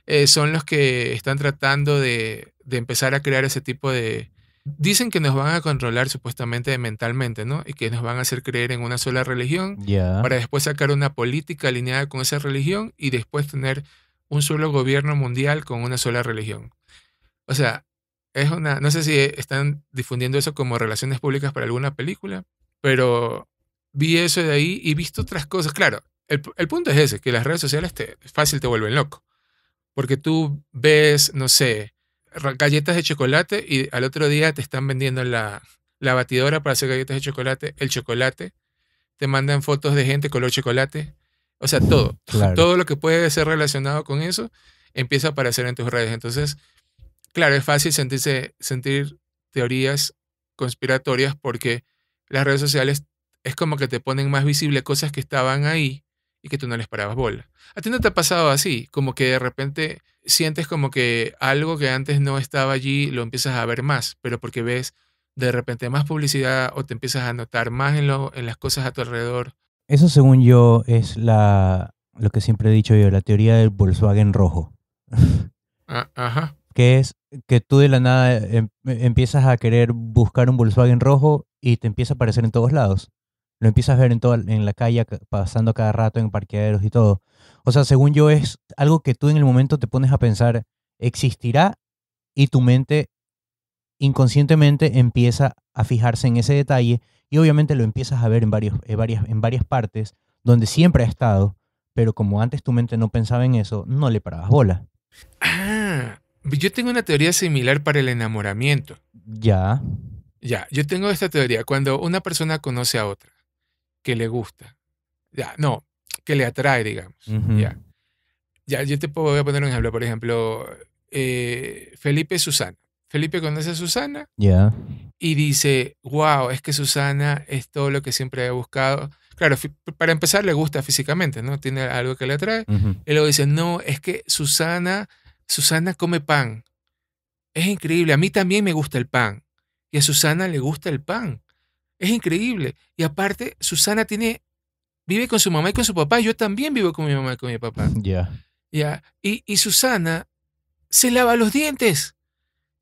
eh, son los que están tratando de empezar a crear ese tipo de, dicen que nos van a controlar supuestamente mentalmente, ¿no? Y que nos van a hacer creer en una sola religión para después sacar una política alineada con esa religión y después tener un solo gobierno mundial con una sola religión. O sea, es una, no sé si están difundiendo eso como relaciones públicas para alguna película, pero vi eso de ahí y visto otras cosas. Claro, el, punto es ese, que las redes sociales te, fácil te vuelven loco, porque tú ves, no sé, galletas de chocolate y al otro día te están vendiendo la, batidora para hacer galletas de chocolate, el chocolate, te mandan fotos de gente color chocolate, o sea, todo, todo lo que puede ser relacionado con eso empieza a aparecer en tus redes. Entonces, claro, es fácil sentirse, sentir teorías conspiratorias porque las redes sociales es como que te ponen más visible cosas que estaban ahí y que tú no les parabas bola. ¿A ti no te ha pasado así? Como que de repente sientes como que algo que antes no estaba allí lo empiezas a ver más, pero porque ves de repente más publicidad o te empiezas a notar más en, lo, en las cosas a tu alrededor. Eso según yo es la, lo que siempre he dicho yo, la teoría del Volkswagen rojo. Ah, ajá. Que es que tú de la nada em, empiezas a querer buscar un Volkswagen rojo y te empieza a aparecer en todos lados lo empiezas a ver en, todo en la calle, pasando cada rato en parqueaderos y todo. O sea, según yo, es algo que tú en el momento te pones a pensar, existirá y tu mente inconscientemente empieza a fijarse en ese detalle y obviamente lo empiezas a ver en, varios, varias, en varias partes donde siempre ha estado, pero como antes tu mente no pensaba en eso, no le parabas bola. Ah, yo tengo una teoría similar para el enamoramiento. Ya. Ya, yo tengo esta teoría. Cuando una persona conoce a otra, que le gusta. Ya, no, que le atrae, digamos. ya. ya, yo te puedo, voy a poner un ejemplo. Por ejemplo, eh, Felipe Susana. Felipe conoce a Susana y dice, wow, es que Susana es todo lo que siempre he buscado. Claro, para empezar le gusta físicamente, ¿no? Tiene algo que le atrae. Y luego dice, no, es que Susana, Susana come pan. Es increíble, a mí también me gusta el pan. Y a Susana le gusta el pan. Es increíble. Y aparte, Susana tiene, vive con su mamá y con su papá. Yo también vivo con mi mamá y con mi papá. Ya. Ya. Y, Susana se lava los dientes.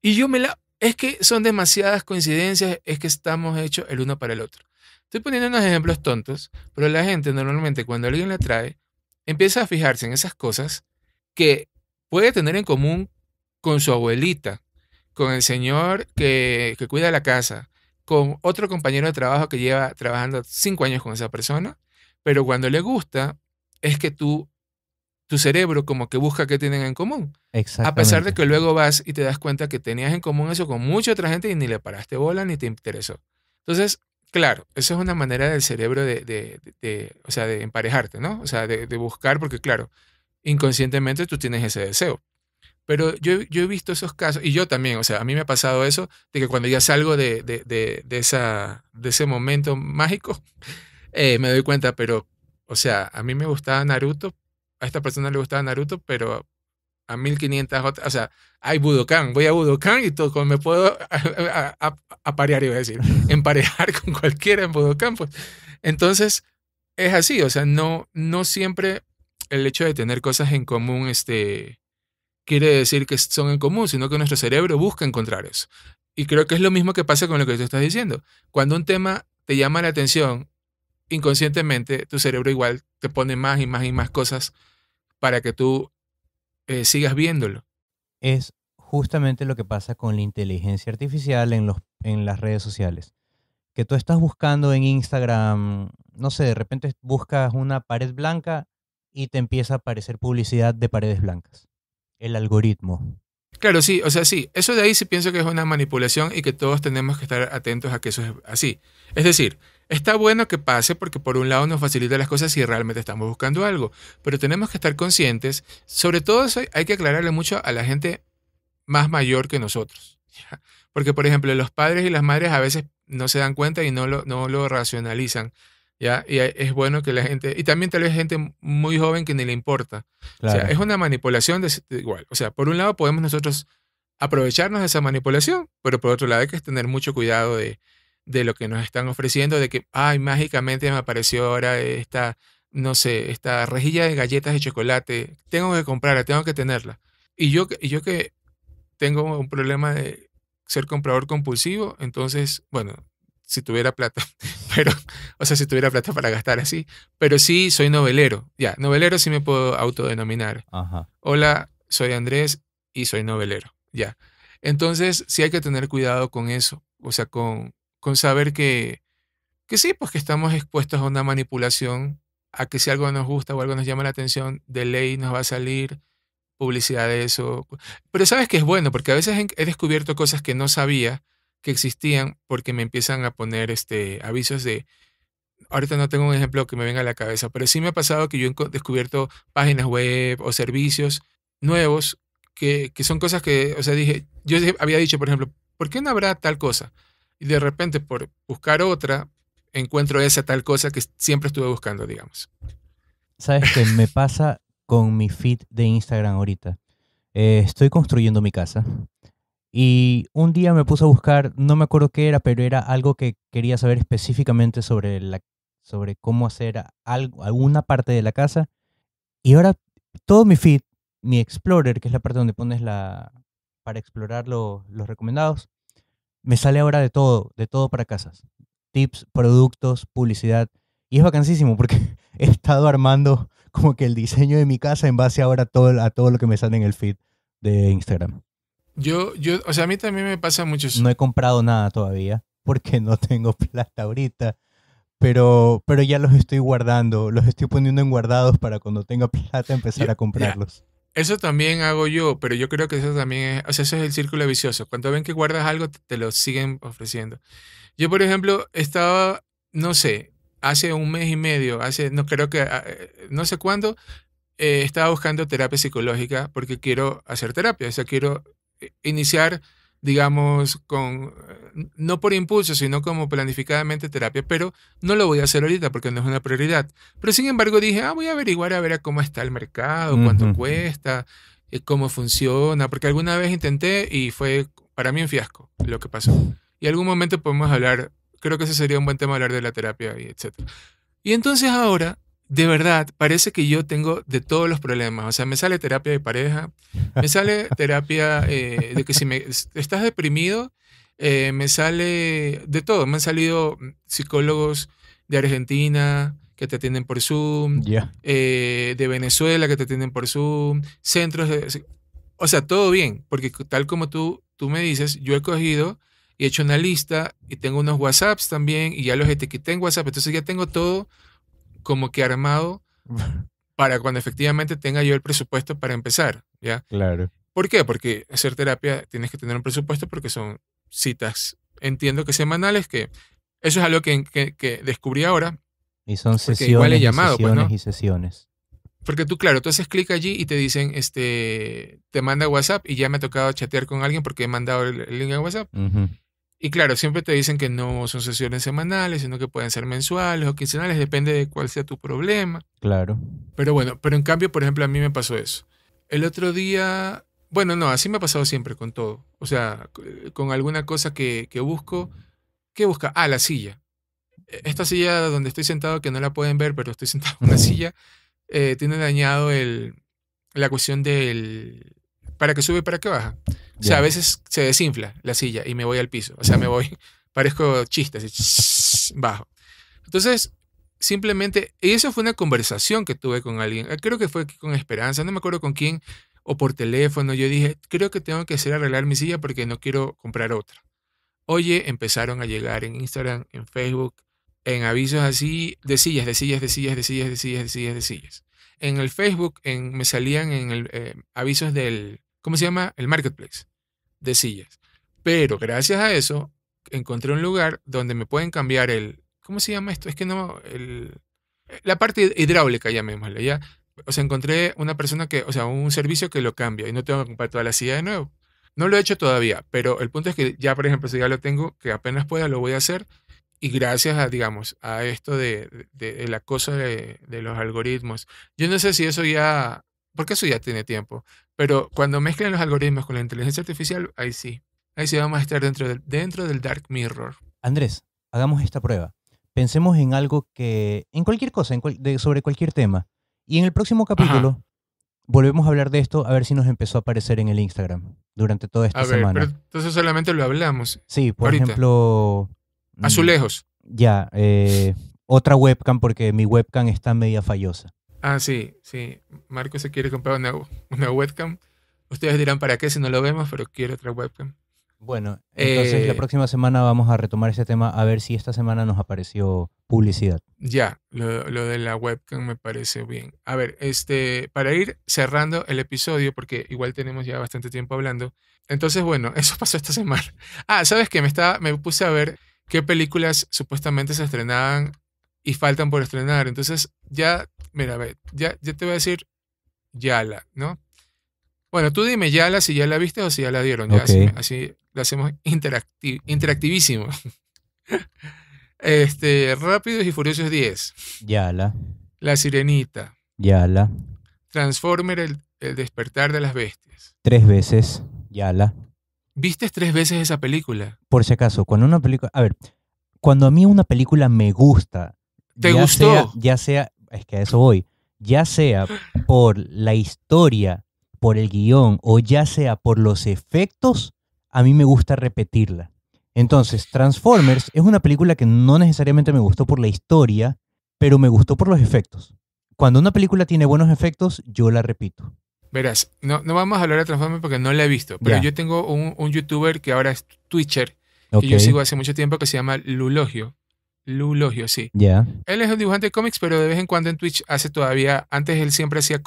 Y yo me la... Es que son demasiadas coincidencias, es que estamos hechos el uno para el otro. Estoy poniendo unos ejemplos tontos, pero la gente normalmente cuando alguien la trae, empieza a fijarse en esas cosas que puede tener en común con su abuelita, con el señor que, que cuida la casa, con otro compañero de trabajo que lleva trabajando cinco años con esa persona, pero cuando le gusta es que tú, tu cerebro como que busca qué tienen en común. A pesar de que luego vas y te das cuenta que tenías en común eso con mucha otra gente y ni le paraste bola ni te interesó. Entonces, claro, eso es una manera del cerebro de, o sea, de emparejarte, ¿no? O sea, de, buscar, porque claro, inconscientemente tú tienes ese deseo. Pero yo, he visto esos casos, y yo también, o sea, a mí me ha pasado eso, de que cuando ya salgo de, esa, de ese momento mágico, eh, me doy cuenta, pero, o sea, a mí me gustaba Naruto, a esta persona le gustaba Naruto, pero a 1500 otras, o sea, hay Budokan, voy a Budokan y todo, me puedo aparear, iba a decir, emparejar con cualquiera en Budokan. Pues. Entonces, es así, o sea, no, no siempre el hecho de tener cosas en común, este quiere decir que son en común, sino que nuestro cerebro busca encontrar eso. Y creo que es lo mismo que pasa con lo que tú estás diciendo. Cuando un tema te llama la atención, inconscientemente tu cerebro igual te pone más y más y más cosas para que tú eh, sigas viéndolo. Es justamente lo que pasa con la inteligencia artificial en, los, en las redes sociales. Que tú estás buscando en Instagram, no sé, de repente buscas una pared blanca y te empieza a aparecer publicidad de paredes blancas el algoritmo. Claro, sí, o sea, sí, eso de ahí sí pienso que es una manipulación y que todos tenemos que estar atentos a que eso es así. Es decir, está bueno que pase porque por un lado nos facilita las cosas si realmente estamos buscando algo, pero tenemos que estar conscientes, sobre todo hay que aclararle mucho a la gente más mayor que nosotros. Porque, por ejemplo, los padres y las madres a veces no se dan cuenta y no lo, no lo racionalizan ¿ya? Y es bueno que la gente, y también tal vez gente muy joven que ni le importa. es una manipulación de, igual. O sea, por un lado podemos nosotros aprovecharnos de esa manipulación, pero por otro lado hay que tener mucho cuidado de, lo que nos están ofreciendo, de que, ay, mágicamente me apareció ahora esta, no sé, esta rejilla de galletas de chocolate, tengo que comprarla, tengo que tenerla. Y yo, y yo que tengo un problema de ser comprador compulsivo, entonces, bueno, si tuviera plata, pero, o sea, si tuviera plata para gastar así, pero sí soy novelero, ya, novelero sí me puedo autodenominar. Hola, soy Andrés y soy novelero, ya. Entonces, sí hay que tener cuidado con eso, o sea, con, con saber que, que sí, pues que estamos expuestos a una manipulación, a que si algo nos gusta o algo nos llama la atención, de ley nos va a salir publicidad de eso. Pero sabes que es bueno, porque a veces he descubierto cosas que no sabía que existían porque me empiezan a poner este, avisos de... Ahorita no tengo un ejemplo que me venga a la cabeza, pero sí me ha pasado que yo he descubierto páginas web o servicios nuevos que, son cosas que, o sea, dije, yo había dicho, por ejemplo, ¿por qué no habrá tal cosa? Y de repente, por buscar otra, encuentro esa tal cosa que siempre estuve buscando, digamos. ¿Sabes qué? me pasa con mi feed de Instagram ahorita. Eh, estoy construyendo mi casa y un día me puse a buscar, no me acuerdo qué era, pero era algo que quería saber específicamente sobre, la, sobre cómo hacer algo, alguna parte de la casa. Y ahora todo mi feed, mi Explorer, que es la parte donde pones la, para explorar los recomendados, me sale ahora de todo, de todo para casas. Tips, productos, publicidad. Y es vacancísimo porque he estado armando como que el diseño de mi casa en base ahora todo, a todo lo que me sale en el feed de Instagram. Yo, o sea, a mí también me pasa mucho No he comprado nada todavía porque no tengo plata ahorita, pero, pero ya los estoy guardando, los estoy poniendo en guardados para cuando tenga plata empezar a comprarlos. Eso también hago yo, pero yo creo que eso también es, o sea, eso es el círculo vicioso. Cuando ven que guardas algo, te, lo siguen ofreciendo. Yo, por ejemplo, estaba, no sé, hace un mes y medio, hace, no creo que, ah, eh, no sé cuándo, eh, estaba buscando terapia psicológica porque quiero hacer terapia, o sea, quiero eh, iniciar, digamos, con, eh, no por impulso, sino como planificadamente terapia, pero no lo voy a hacer ahorita porque no es una prioridad. Pero sin embargo dije, ah, voy a averiguar a ver cómo está el mercado, cuánto cuesta, eh, cómo funciona, porque alguna vez intenté y fue para mí un fiasco lo que pasó. Y algún momento podemos hablar, creo que ese sería un buen tema hablar de la terapia y etcétera. Y entonces ahora de verdad, parece que yo tengo de todos los problemas. O sea, me sale terapia de pareja, me sale terapia eh, de que si me estás deprimido, eh, me sale de todo. Me han salido mm, psicólogos de Argentina que te atienden por Zoom, eh, de Venezuela que te atienden por Zoom, centros de... O sea, todo bien, porque tal como tú, tú me dices, yo he cogido y he hecho una lista y tengo unos WhatsApps también y ya los etiqueté en WhatsApp, entonces ya tengo todo como que armado para cuando efectivamente tenga yo el presupuesto para empezar, ¿ya? Claro. ¿Por qué? Porque hacer terapia tienes que tener un presupuesto porque son citas, entiendo que semanales, que eso es algo que, que, descubrí ahora. Y son sesiones, igual llamado, pues, y, sesiones sesiones. Porque tú, claro, tú haces clic allí y te dicen, este, te manda WhatsApp y ya me ha tocado chatear con alguien porque he mandado el, link a WhatsApp. Y claro, siempre te dicen que no son sesiones semanales, sino que pueden ser mensuales o quincenales, depende de cuál sea tu problema. Claro. Pero bueno, pero en cambio, por ejemplo, a mí me pasó eso. El otro día, bueno, no, así me ha pasado siempre con todo. O sea, eh, con alguna cosa que, busco. ¿Qué busca? Ah, la silla. E, esta silla donde estoy sentado, que no la pueden ver, pero estoy sentado en una silla, eh, tiene dañado el, la cuestión del, para que sube para que baja. O sea, a veces se desinfla la silla y me voy al piso. O sea, me voy, parezco chiste, bajo. Entonces, simplemente, y eso fue una conversación que tuve con alguien, ah, creo que fue con Esperanza, no me acuerdo con quién, o por teléfono, yo dije, creo que tengo que hacer arreglar mi silla porque no quiero comprar otra. Oye, empezaron a llegar en Instagram, en Facebook, en avisos así, de sillas, de sillas, de sillas, de sillas, de sillas, de sillas, de sillas. En el Facebook en, me salían en el, eh, avisos del, ¿cómo se llama? El marketplace de sillas. Pero gracias a eso encontré un lugar donde me pueden cambiar el, ¿cómo se llama esto? Es que no, el, la parte hidráulica, llamémosle, ya. O sea, encontré una persona que, o sea, un servicio que lo cambia y no tengo que comprar toda la silla de nuevo. No lo he hecho todavía, pero el punto es que ya, por ejemplo, si ya lo tengo, que apenas pueda, lo voy a hacer. Y gracias a, digamos, a esto de, de, del acoso de, los algoritmos. Yo no sé si eso ya porque eso ya tiene tiempo. Pero cuando mezclan los algoritmos con la inteligencia artificial, ahí sí. Ahí sí vamos a estar dentro del, dentro del Dark Mirror. Andrés, hagamos esta prueba. Pensemos en algo que, en cualquier cosa, en sobre cualquier tema. Y en el próximo capítulo volvemos a hablar de esto, a ver si nos empezó a aparecer en el Instagram durante toda esta semana. entonces solamente lo hablamos. Sí, por ejemplo... Mm, Azulejos. Ya, eh, otra webcam porque mi webcam está media fallosa. Ah, sí, sí. Marco se quiere comprar una, webcam. Ustedes dirán para qué si no lo vemos, pero quiere otra webcam. Bueno, entonces la eh, próxima semana vamos a retomar ese tema a ver si esta semana nos apareció publicidad. Ya, lo, lo, de la webcam me parece bien. A ver, este, para ir cerrando el episodio, porque igual tenemos ya bastante tiempo hablando. Entonces, bueno, eso pasó esta semana. Ah, sabes qué? me, estaba, me puse a ver qué películas supuestamente se estrenaban y faltan por estrenar. Entonces, ya, mira, ve, ya, ya te voy a decir Yala, ¿no? Bueno, tú dime Yala si ya la viste o si ya la dieron. Ya, así, lo hacemos interactivísimo. este, Rápidos y Furiosos 10. Yala. La Sirenita. Yala. Transformer el, el despertar de las bestias. Tres veces. Yala. ¿Vistes tres veces esa película? Por si acaso, cuando una película... A ver, cuando a mí una película me gusta, ¿Te ya gustó? Sea, ya sea, es que a eso voy, ya sea por la historia, por el guión o ya sea por los efectos, a mí me gusta repetirla. Entonces, Transformers es una película que no necesariamente me gustó por la historia, pero me gustó por los efectos. Cuando una película tiene buenos efectos, yo la repito. Verás, no, no vamos a hablar de Transformers porque no la he visto, pero yo tengo un, youtuber que ahora es Twitcher, que yo sigo hace mucho tiempo, que se llama Lulogio. Lulogio sí. Ya. Él es un dibujante de cómics, pero de vez en cuando en Twitch hace todavía. Antes él siempre hacía.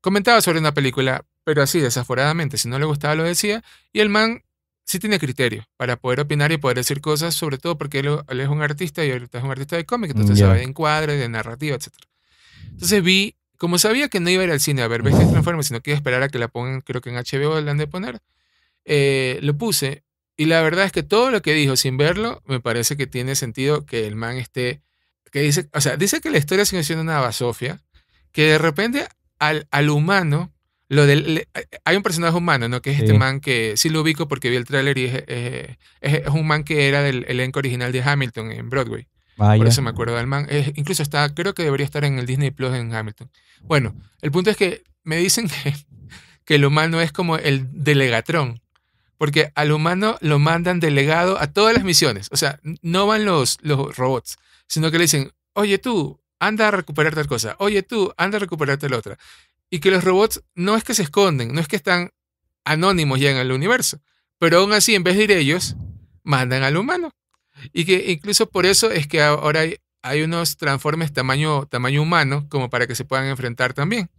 comentaba sobre una película, pero así, desaforadamente. Si no le gustaba, lo decía. Y el man sí tiene criterio para poder opinar y poder decir cosas, sobre todo porque él, es un artista y ahorita es un artista de cómics, entonces sabe de encuadre, de narrativa, etc. Entonces vi, como sabía que no iba a ir al cine a ver Bestia Transformers, sino que iba a esperar a que la pongan, creo que en HBO la han de poner, eh, lo puse y la verdad es que todo lo que dijo sin verlo, me parece que tiene sentido que el man esté, que dice, o sea, dice que la historia se siendo una basofia, que de repente al, al humano, lo del, hay un personaje humano, ¿no? Que es este man que sí lo ubico porque vi el tráiler y es, un man que era del elenco original de Hamilton en Broadway. Por eso me acuerdo del man. incluso está, creo que debería estar en el Disney Plus en Hamilton. Bueno, el punto es que me dicen que, que el humano es como el delegatrón porque al humano lo mandan delegado a todas las misiones. O sea, no van los, los robots, sino que le dicen, oye tú, anda a recuperar tal cosa, oye tú, anda a recuperar tal otra. Y que los robots no es que se esconden, no es que están anónimos ya en el universo, pero aún así, en vez de ir ellos, mandan al humano. Y que incluso por eso es que ahora hay, unos transformes tamaño, tamaño humano como para que se puedan enfrentar también.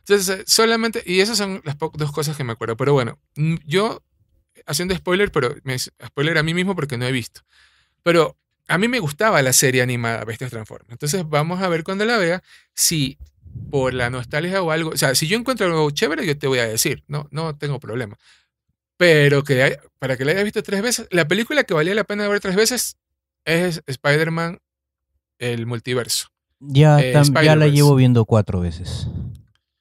Entonces, solamente, y esas son las dos cosas que me acuerdo, pero bueno, mm, yo haciendo spoiler, pero me, spoiler a mí mismo porque no he visto. Pero a mí me gustaba la serie animada Bestias Transformers. Entonces vamos a ver cuando la vea si por la nostalgia o algo, o sea, si yo encuentro algo chévere, yo te voy a decir, no, no tengo problema. Pero que para que la hayas visto tres veces, la película que valía la pena ver tres veces es Spider-Man, el multiverso. Ya, eh, ya la llevo viendo cuatro veces.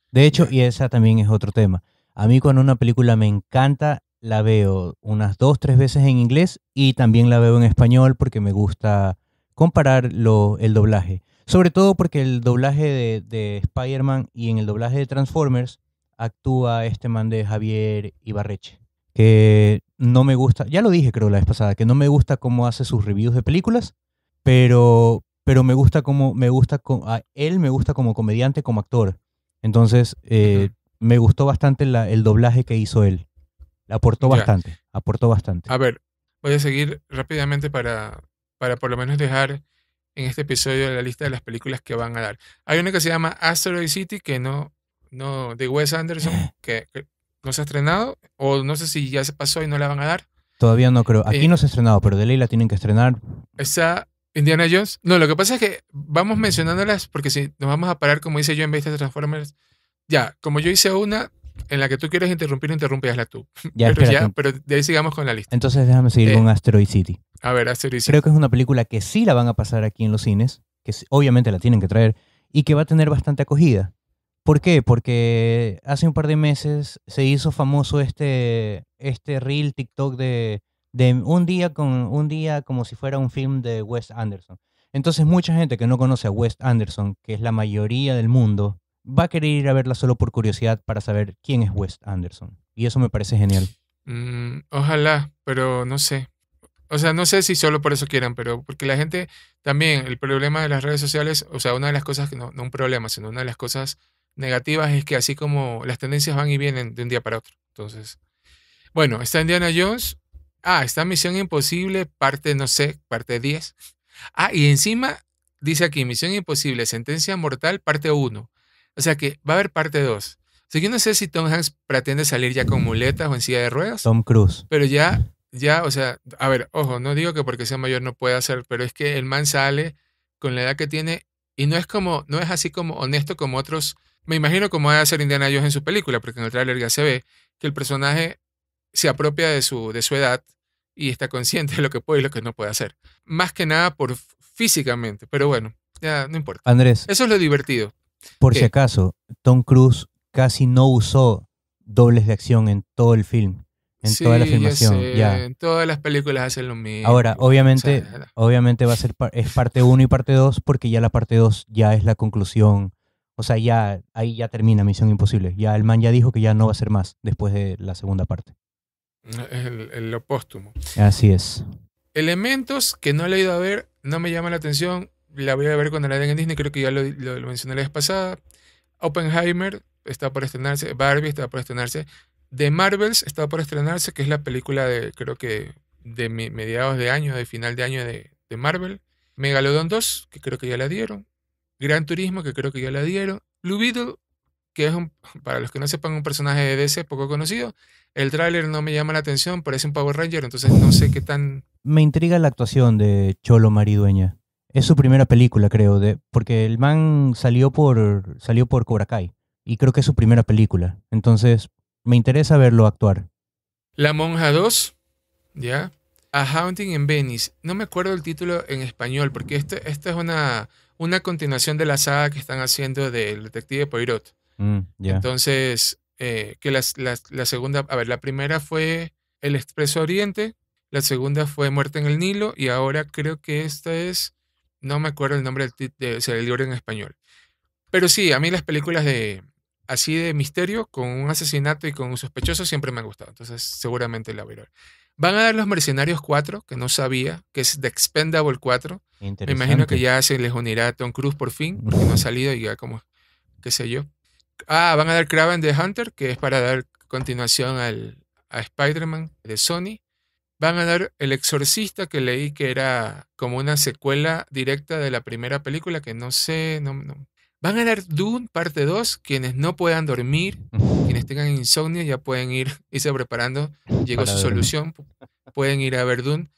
De hecho, y esa también es otro tema. A mí cuando una película me encanta, la veo unas dos, tres veces en inglés y también la veo en español porque me gusta comparar el doblaje. Sobre todo porque el doblaje de, Spider-Man y en el doblaje de Transformers actúa este man de Javier Ibarreche, que no me gusta, ya lo dije creo la vez pasada, que no me gusta cómo hace sus reviews de películas, pero, pero me gusta como, me gusta, él me gusta como comediante, como actor. Entonces, eh, me gustó bastante el doblaje que hizo él aportó bastante, aportó bastante. A ver, voy a seguir rápidamente para, para por lo menos dejar en este episodio la lista de las películas que van a dar. Hay una que se llama Asteroid City, que no, no, de Wes Anderson, que, no se ha estrenado, o no sé si ya se pasó y no la van a dar. Todavía no creo. Aquí eh, no se ha estrenado, pero de ley la tienen que estrenar. Está Indiana Jones. No, lo que pasa es que vamos mencionándolas porque si nos vamos a parar, como hice yo en vez de Transformers, ya, como yo hice una, en la que tú quieres interrumpir, interrumpíasla tú. pero, de ahí sigamos con la lista. Entonces déjame seguir eh, con Asteroid City. A ver, Asteroid City. Creo que es una película que sí la van a pasar aquí en los cines, que obviamente la tienen que traer, y que va a tener bastante acogida. ¿Por qué? Porque hace un par de meses se hizo famoso este, este real TikTok de, de un, día con, un día como si fuera un film de Wes Anderson. Entonces mucha gente que no conoce a Wes Anderson, que es la mayoría del mundo, va a querer ir a verla solo por curiosidad para saber quién es West Anderson. Y eso me parece genial. Mm, ojalá, pero no sé. O sea, no sé si solo por eso quieran, pero porque la gente también, el problema de las redes sociales, o sea, una de las cosas, que no, no un problema, sino una de las cosas negativas es que así como las tendencias van y vienen de un día para otro. Entonces, bueno, está Indiana Jones. Ah, está Misión Imposible, parte, no sé, parte 10. Ah, y encima dice aquí, Misión Imposible, Sentencia Mortal, parte 1. O sea que va a haber parte 2. O yo no sé si Tom Hanks pretende salir ya con muletas o en silla de ruedas. Tom Cruise. Pero ya, ya, o sea, a ver, ojo, no digo que porque sea mayor no pueda hacer, pero es que el man sale con la edad que tiene y no es como, no es así como honesto como otros. Me imagino como va a ser Indiana Jones en su película, porque en el tráiler ya se ve que el personaje se apropia de su, de su edad y está consciente de lo que puede y lo que no puede hacer. Más que nada por físicamente, pero bueno, ya no importa. Andrés. Eso es lo divertido. Por si acaso, Tom Cruise casi no usó dobles de acción en todo el film, en toda la filmación. Ya, En todas las películas hacen lo mismo. Ahora, obviamente, obviamente va a ser es parte 1 y parte 2 porque ya la parte 2 ya es la conclusión. O sea, ya ahí ya termina Misión Imposible. Ya el man ya dijo que ya no va a ser más después de la segunda parte. El, el, lo póstumo. Así es. Elementos que no le he ido a ver, no me llama la atención la voy a ver cuando la den en Disney, creo que ya lo, mencioné la vez pasada. Oppenheimer está por estrenarse, Barbie está por estrenarse, The Marvels está por estrenarse, que es la película de, creo que, de mediados de año, de final de año de, de Marvel, Megalodon 2, que creo que ya la dieron, Gran Turismo, que creo que ya la dieron, Blue que es, un, para los que no sepan, un personaje de DC poco conocido. El tráiler no me llama la atención, parece un Power Ranger, entonces no sé qué tan... Me intriga la actuación de Cholo Maridueña. Es su primera película, creo, de, porque el man salió por, salió por Cobra Kai y creo que es su primera película. Entonces, me interesa verlo actuar. La Monja 2, ¿ya? A Haunting in Venice. No me acuerdo el título en español, porque este, esta es una, una continuación de la saga que están haciendo del detective Poirot. Mm, Entonces, eh, que las, las, la segunda, a ver, la primera fue El Expreso Oriente, la segunda fue Muerte en el Nilo, y ahora creo que esta es no me acuerdo el nombre del, libro en español. Pero sí, a mí las películas de así de misterio, con un asesinato y con un sospechoso, siempre me han gustado. Entonces, seguramente la veré. Van a dar Los Mercenarios 4, que no sabía, que es The Expendable 4. Me imagino que ya se les unirá a Tom Cruise por fin, porque no ha salido y ya como, qué sé yo. Ah, van a dar Kraven the Hunter, que es para dar continuación a Spider-Man de Sony van a dar El Exorcista, que leí que era como una secuela directa de la primera película, que no sé, no, no. Van a dar Dune parte 2, quienes no puedan dormir, quienes tengan insomnio ya pueden ir, irse preparando, llegó su solución, pueden ir a ver Dune.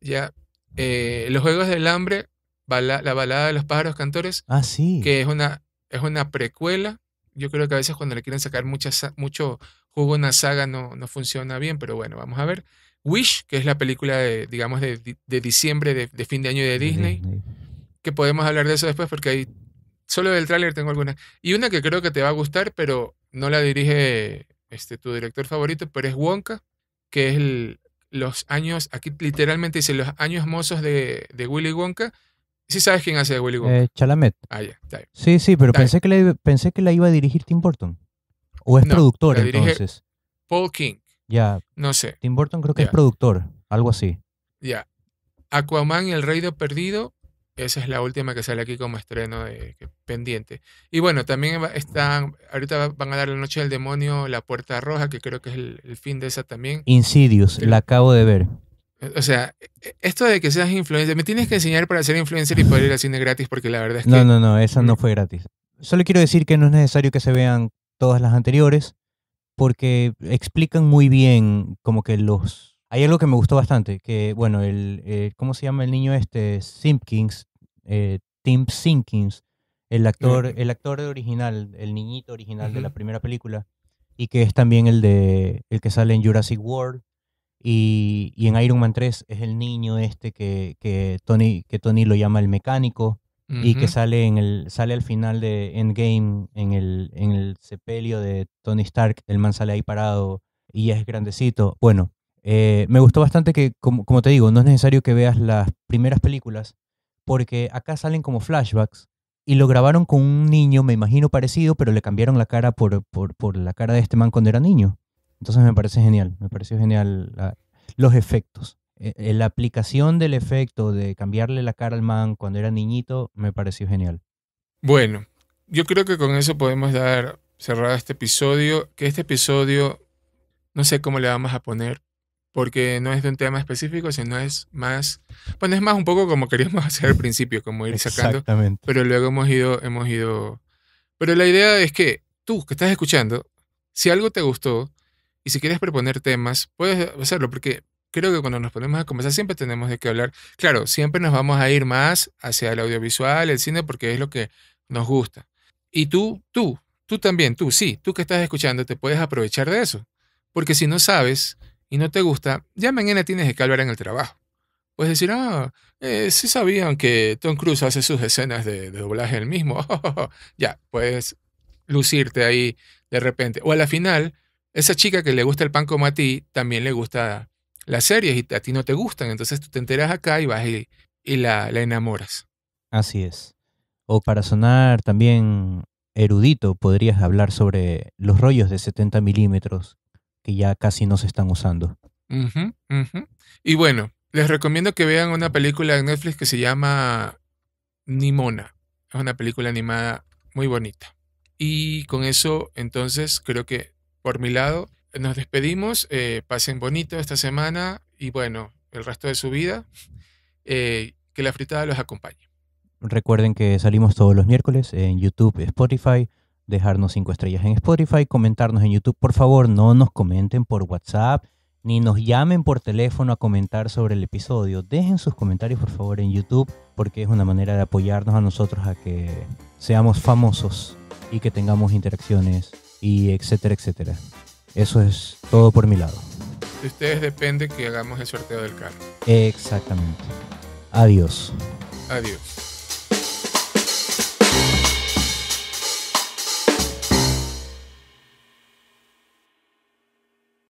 Ya, eh, Los Juegos del Hambre, la balada de los pájaros cantores, ah, que es una, es una precuela. Yo creo que a veces cuando le quieren sacar mucho jugo a una saga no, no funciona bien, pero bueno, vamos a ver. Wish, que es la película de, digamos, de, de diciembre, de, fin de año de Disney, que podemos hablar de eso después porque hay, solo del tráiler tengo alguna. Y una que creo que te va a gustar, pero no la dirige este, tu director favorito, pero es Wonka, que es los años, aquí literalmente dice los años mozos de, Willy Wonka. Sí sabes quién hace de Willy Wonka. Eh, Chalamet. Ah, ya, Sí, sí, pero pensé que, la, pensé que, la, iba a dirigir Tim Burton. ¿O es productor entonces? Paul King. Ya. No sé. Tim Burton creo que es productor, algo así. Ya. Aquaman y el Rey de Perdido, esa es la última que sale aquí como estreno pendiente. Y bueno, también están, ahorita van a dar La Noche del Demonio, La Puerta Roja, que creo que es el, fin de esa también. Insidious, la acabo de ver. O sea, e, esto de que seas influencer, me tienes que enseñar para ser influencer y poder ir al cine gratis, porque la verdad es que... No, no, no, esa no fue gratis. Solo quiero decir que no es necesario que se vean todas las anteriores porque explican muy bien como que los... Hay algo que me gustó bastante, que bueno, el, eh, ¿cómo se llama el niño este? Simpkins, eh, Tim Simpkins, el actor, el actor original, el niñito original de la primera película, y que es también el de el que sale en Jurassic World y, en Iron Man 3 es el niño este que, que, Tony, que Tony lo llama el mecánico y que sale, en el, sale al final de Endgame, en el, en el sepelio de Tony Stark, el man sale ahí parado y es grandecito. Bueno, eh, me gustó bastante que, como, te digo, no es necesario que veas las primeras películas, porque acá salen como flashbacks y lo grabaron con un niño, me imagino parecido, pero le cambiaron la cara por, por, la cara de este man cuando era niño. Entonces me parece genial, me pareció genial ah, los efectos. E, e, la aplicación del efecto de cambiarle la cara al man cuando era niñito me pareció genial. Bueno, yo creo que con eso podemos dar cerrado este episodio. Que este episodio, no sé cómo le vamos a poner, porque no es de un tema específico, sino es más, bueno, es más un poco como queríamos hacer al principio, como ir sacando. Pero luego hemos ido, hemos ido. Pero la idea es que tú que estás escuchando, si algo te gustó y si quieres proponer temas, puedes hacerlo, porque creo que cuando nos ponemos a conversar siempre tenemos de qué hablar. Claro, siempre nos vamos a ir más hacia el audiovisual, el cine, porque es lo que nos gusta. Y tú, tú, tú también, tú, sí, tú que estás escuchando, te puedes aprovechar de eso. Porque si no sabes y no te gusta, ya mañana tienes que hablar en el trabajo. Puedes decir, ah, eh, sí sabían que Tom Cruise hace sus escenas de, doblaje el mismo. ya, puedes lucirte ahí de repente. O a la final, esa chica que le gusta el pan como a ti, también le gusta las series y a ti no te gustan. Entonces tú te enteras acá y vas y, la, enamoras. Así es. O para sonar también erudito, podrías hablar sobre los rollos de 70 milímetros que ya casi no se están usando. Y bueno, les recomiendo que vean una película de Netflix que se llama Nimona. Es una película animada muy bonita. Y con eso, entonces, creo que por mi lado, nos despedimos. Eh, pasen bonito esta semana y bueno, el resto de su vida. Eh, que la fritada los acompañe. Recuerden que salimos todos los miércoles en YouTube, Spotify. Dejarnos cinco estrellas en Spotify, comentarnos en YouTube. Por favor, no nos comenten por WhatsApp ni nos llamen por teléfono a comentar sobre el episodio. Dejen sus comentarios, por favor, en YouTube, porque es una manera de apoyarnos a nosotros a que seamos famosos y que tengamos interacciones y etcétera, etcétera. Eso es todo por mi lado. De ustedes depende que hagamos el sorteo del carro. Exactamente. Adiós. Adiós.